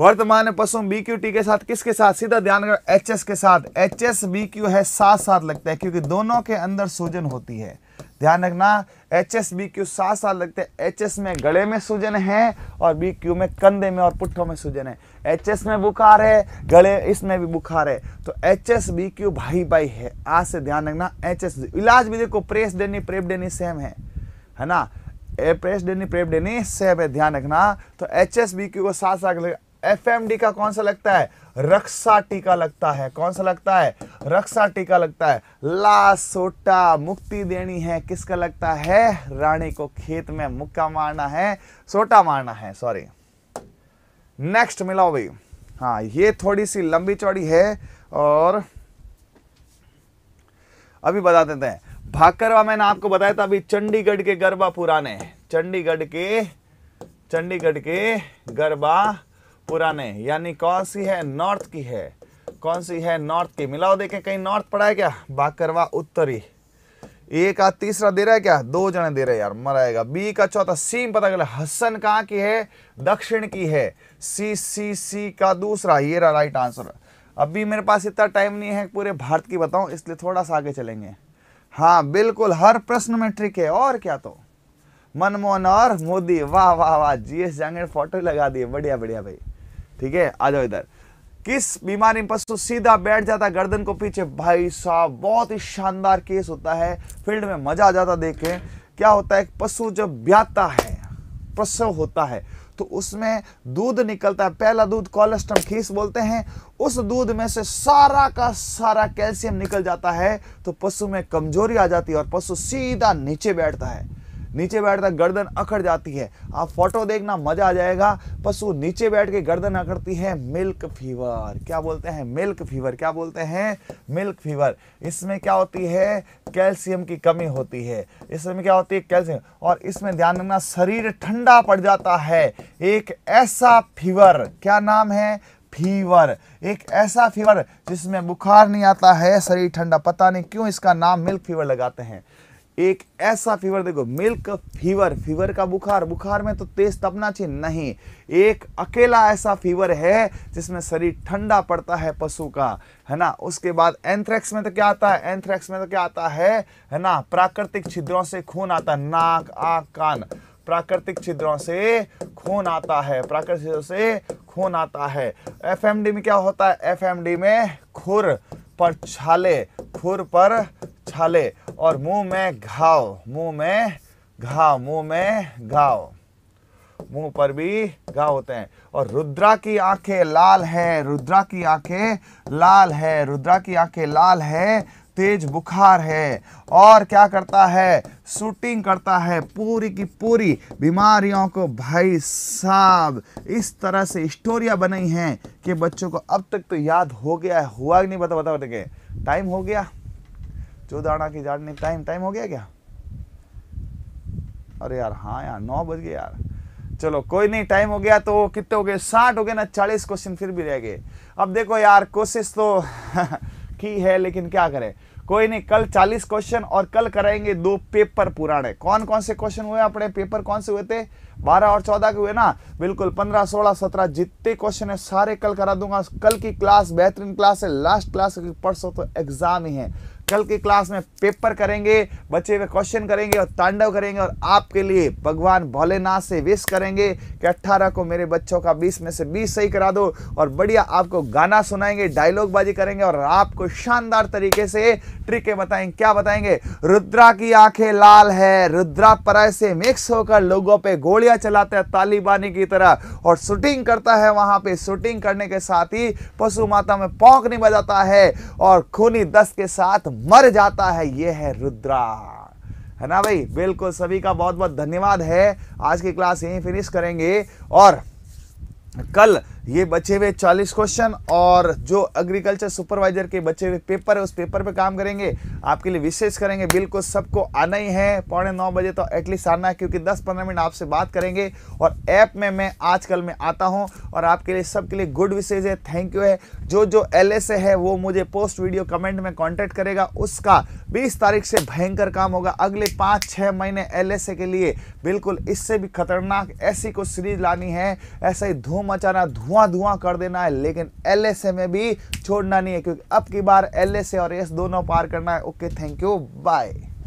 वर्तमान में पशु बी क्यू टी के साथ किसके साथ सीधा ध्यान एच एस के साथ एच एस बी क्यू है साथ साथ लगता है क्योंकि दोनों के अंदर सूजन होती है ध्यान रखना एच एस बी क्यू सात साल लगते हैं एच एस में गले में सूजन है और बी क्यू में कंधे में और पुट्ठों में सूजन है एच एस में बुखार है गले इसमें भी बुखार है तो एच एस बी क्यू भाई भाई है आज से ध्यान रखना एच एस इलाज भी देखो प्रेस डेनी प्रेप डेनी सेम है है ना प्रेस डेनी प्रेप डेनी सेम है ध्यान रखना तो एच एस बी क्यू को सात साल एफ एम डी का कौन सा लगता है रक्षा टीका लगता है कौन सा लगता है रक्षा टीका लगता है ला सोटा मुक्ति देनी है किसका लगता है रानी को खेत में मुक्का मारना है सोटा मारना है सॉरी नेक्स्ट मिलाओ भाई हाँ ये थोड़ी सी लंबी चौड़ी है और अभी बता देते हैं भाकरवा मैंने आपको बताया था अभी चंडीगढ़ के गरबा पुराने चंडीगढ़ के चंडीगढ़ के गरबा पुराने यानी कौन सी है नॉर्थ की है कौन सी है नॉर्थ की मिलाओ देखें कहीं नॉर्थ पड़ा है क्या बाकरवा उत्तरी ए का तीसरा दे रहा है क्या दो जने दे रहे यार मराएगा बी का चौथा सीम पता चला हसन कहाँ की है दक्षिण की है सी सी सी का दूसरा ये रहा राइट आंसर अभी मेरे पास इतना टाइम नहीं है पूरे भारत की बताऊं इसलिए थोड़ा सा आगे चलेंगे हाँ बिल्कुल हर प्रश्न में ट्रिक है और क्या तो मनमोहन और मोदी वाह वाह वाह जी एस जांगड़ फोटो लगा दिए बढ़िया बढ़िया भाई ठीक है आ जाओ इधर किस बीमारी में पशु सीधा बैठ जाता गर्दन को पीछे भाई साहब बहुत ही शानदार केस होता है फील्ड में मजा आ जाता देखें क्या होता है पशु जब ब्याता है प्रसव होता है तो उसमें दूध निकलता है पहला दूध कोलेस्ट्रम खीस बोलते हैं उस दूध में से सारा का सारा कैल्शियम निकल जाता है तो पशु में कमजोरी आ जाती है और पशु सीधा नीचे बैठता है नीचे बैठता गर्दन अकड़ जाती है आप फोटो देखना मजा आ जाएगा पशु नीचे बैठ के गर्दन अखड़ती है मिल्क फीवर क्या बोलते हैं मिल्क फीवर क्या बोलते हैं मिल्क फीवर इसमें क्या होती है कैल्शियम की कमी होती है इसमें क्या होती है कैल्शियम और इसमें ध्यान रखना शरीर ठंडा पड़ जाता है एक ऐसा फीवर क्या नाम है फीवर एक ऐसा फीवर जिसमें बुखार नहीं आता है शरीर ठंडा पता नहीं क्यों इसका नाम मिल्क फीवर लगाते हैं एक ऐसा फीवर देखो मिल्क फीवर फीवर का बुखार बुखार में तो तेज तपना चाहिए नहीं एक अकेला ऐसा फीवर है जिसमें शरीर ठंडा पड़ता है पशु का है ना उसके बाद एंथ्रेक्स में तो क्या आता है एंथ्रेक्स में तो क्या आता है है ना प्राकृतिक छिद्रों से खून आता है नाक आँख कान प्राकृतिक छिद्रों से खून आता है प्राकृतिक छिद्रों से खून आता है एफ में क्या होता है एफ में खुर पर छाले खुर पर छाले और मुंह में घाव मुंह में घाव मुंह में घाव मुंह पर भी घाव होते हैं और रुद्रा की आंखें लाल हैं रुद्रा की आंखें लाल है रुद्रा की आंखें लाल है तेज बुखार है और क्या करता है शूटिंग करता है पूरी की पूरी बीमारियों को भाई साहब इस तरह से स्टोरियाँ बनाई हैं कि बच्चों को अब तक तो याद हो गया है हुआ ही नहीं बता बता बता के टाइम हो गया चौदह आना की जाड़ने टाइम टाइम हो गया क्या अरे यार हाँ यार नौ बज गए यार चलो कोई नहीं टाइम हो गया तो कितने हो गए साठ हो गए ना चालीस क्वेश्चन फिर भी रह गए अब देखो यार कोशिश तो की है लेकिन क्या करें कोई नहीं कल चालीस क्वेश्चन और कल कराएंगे दो पेपर पुराने कौन कौन से क्वेश्चन हुए अपने पेपर कौन से हुए थे बारह और चौदह के हुए ना बिल्कुल पंद्रह सोलह सत्रह जितने क्वेश्चन है सारे कल करा दूंगा कल की क्लास बेहतरीन क्लास है लास्ट क्लास परसों तो एग्जाम ही है कल की क्लास में पेपर करेंगे बच्चे में क्वेश्चन करेंगे और तांडव करेंगे और आपके लिए भगवान भोलेनाथ से विश करेंगे कि 18 को मेरे बच्चों का 20 में से 20 सही करा दो और बढ़िया आपको गाना सुनाएंगे डायलॉग बाजी करेंगे और आपको शानदार तरीके से ट्रिके बताएंगे क्या बताएंगे रुद्रा की आंखें लाल है रुद्रा पराय से मिक्स होकर लोगों पर गोलियां चलाते हैं तालिबानी की तरह और शूटिंग करता है वहां पर शूटिंग करने के साथ ही पशु माता में पौक नहीं बजाता है और खूनी दस के साथ मर जाता है ये है रुद्रा है ना भाई बिल्कुल सभी का बहुत बहुत धन्यवाद है आज की क्लास यहीं फिनिश करेंगे और कल ये बचे हुए 40 क्वेश्चन और जो एग्रीकल्चर सुपरवाइजर के बचे हुए पेपर है उस पेपर पे काम करेंगे आपके लिए विशेष करेंगे बिल्कुल सबको आना ही है पौने नौ बजे तो एटलीस्ट आना है क्योंकि 10-15 मिनट आपसे बात करेंगे और ऐप में मैं आजकल में आता हूँ और आपके लिए सबके लिए गुड विशेज है थैंक यू है जो जो एल है वो मुझे पोस्ट वीडियो कमेंट में कॉन्टैक्ट करेगा उसका बीस तारीख से भयंकर काम होगा अगले पाँच छः महीने एल के लिए बिल्कुल इससे भी खतरनाक ऐसी कुछ सीरीज लानी है ऐसा ही धूम मचाना धुआं धुआं धुआं कर देना है लेकिन एल में भी छोड़ना नहीं है क्योंकि अब की बार एल और एस दोनों पार करना है ओके थैंक यू बाय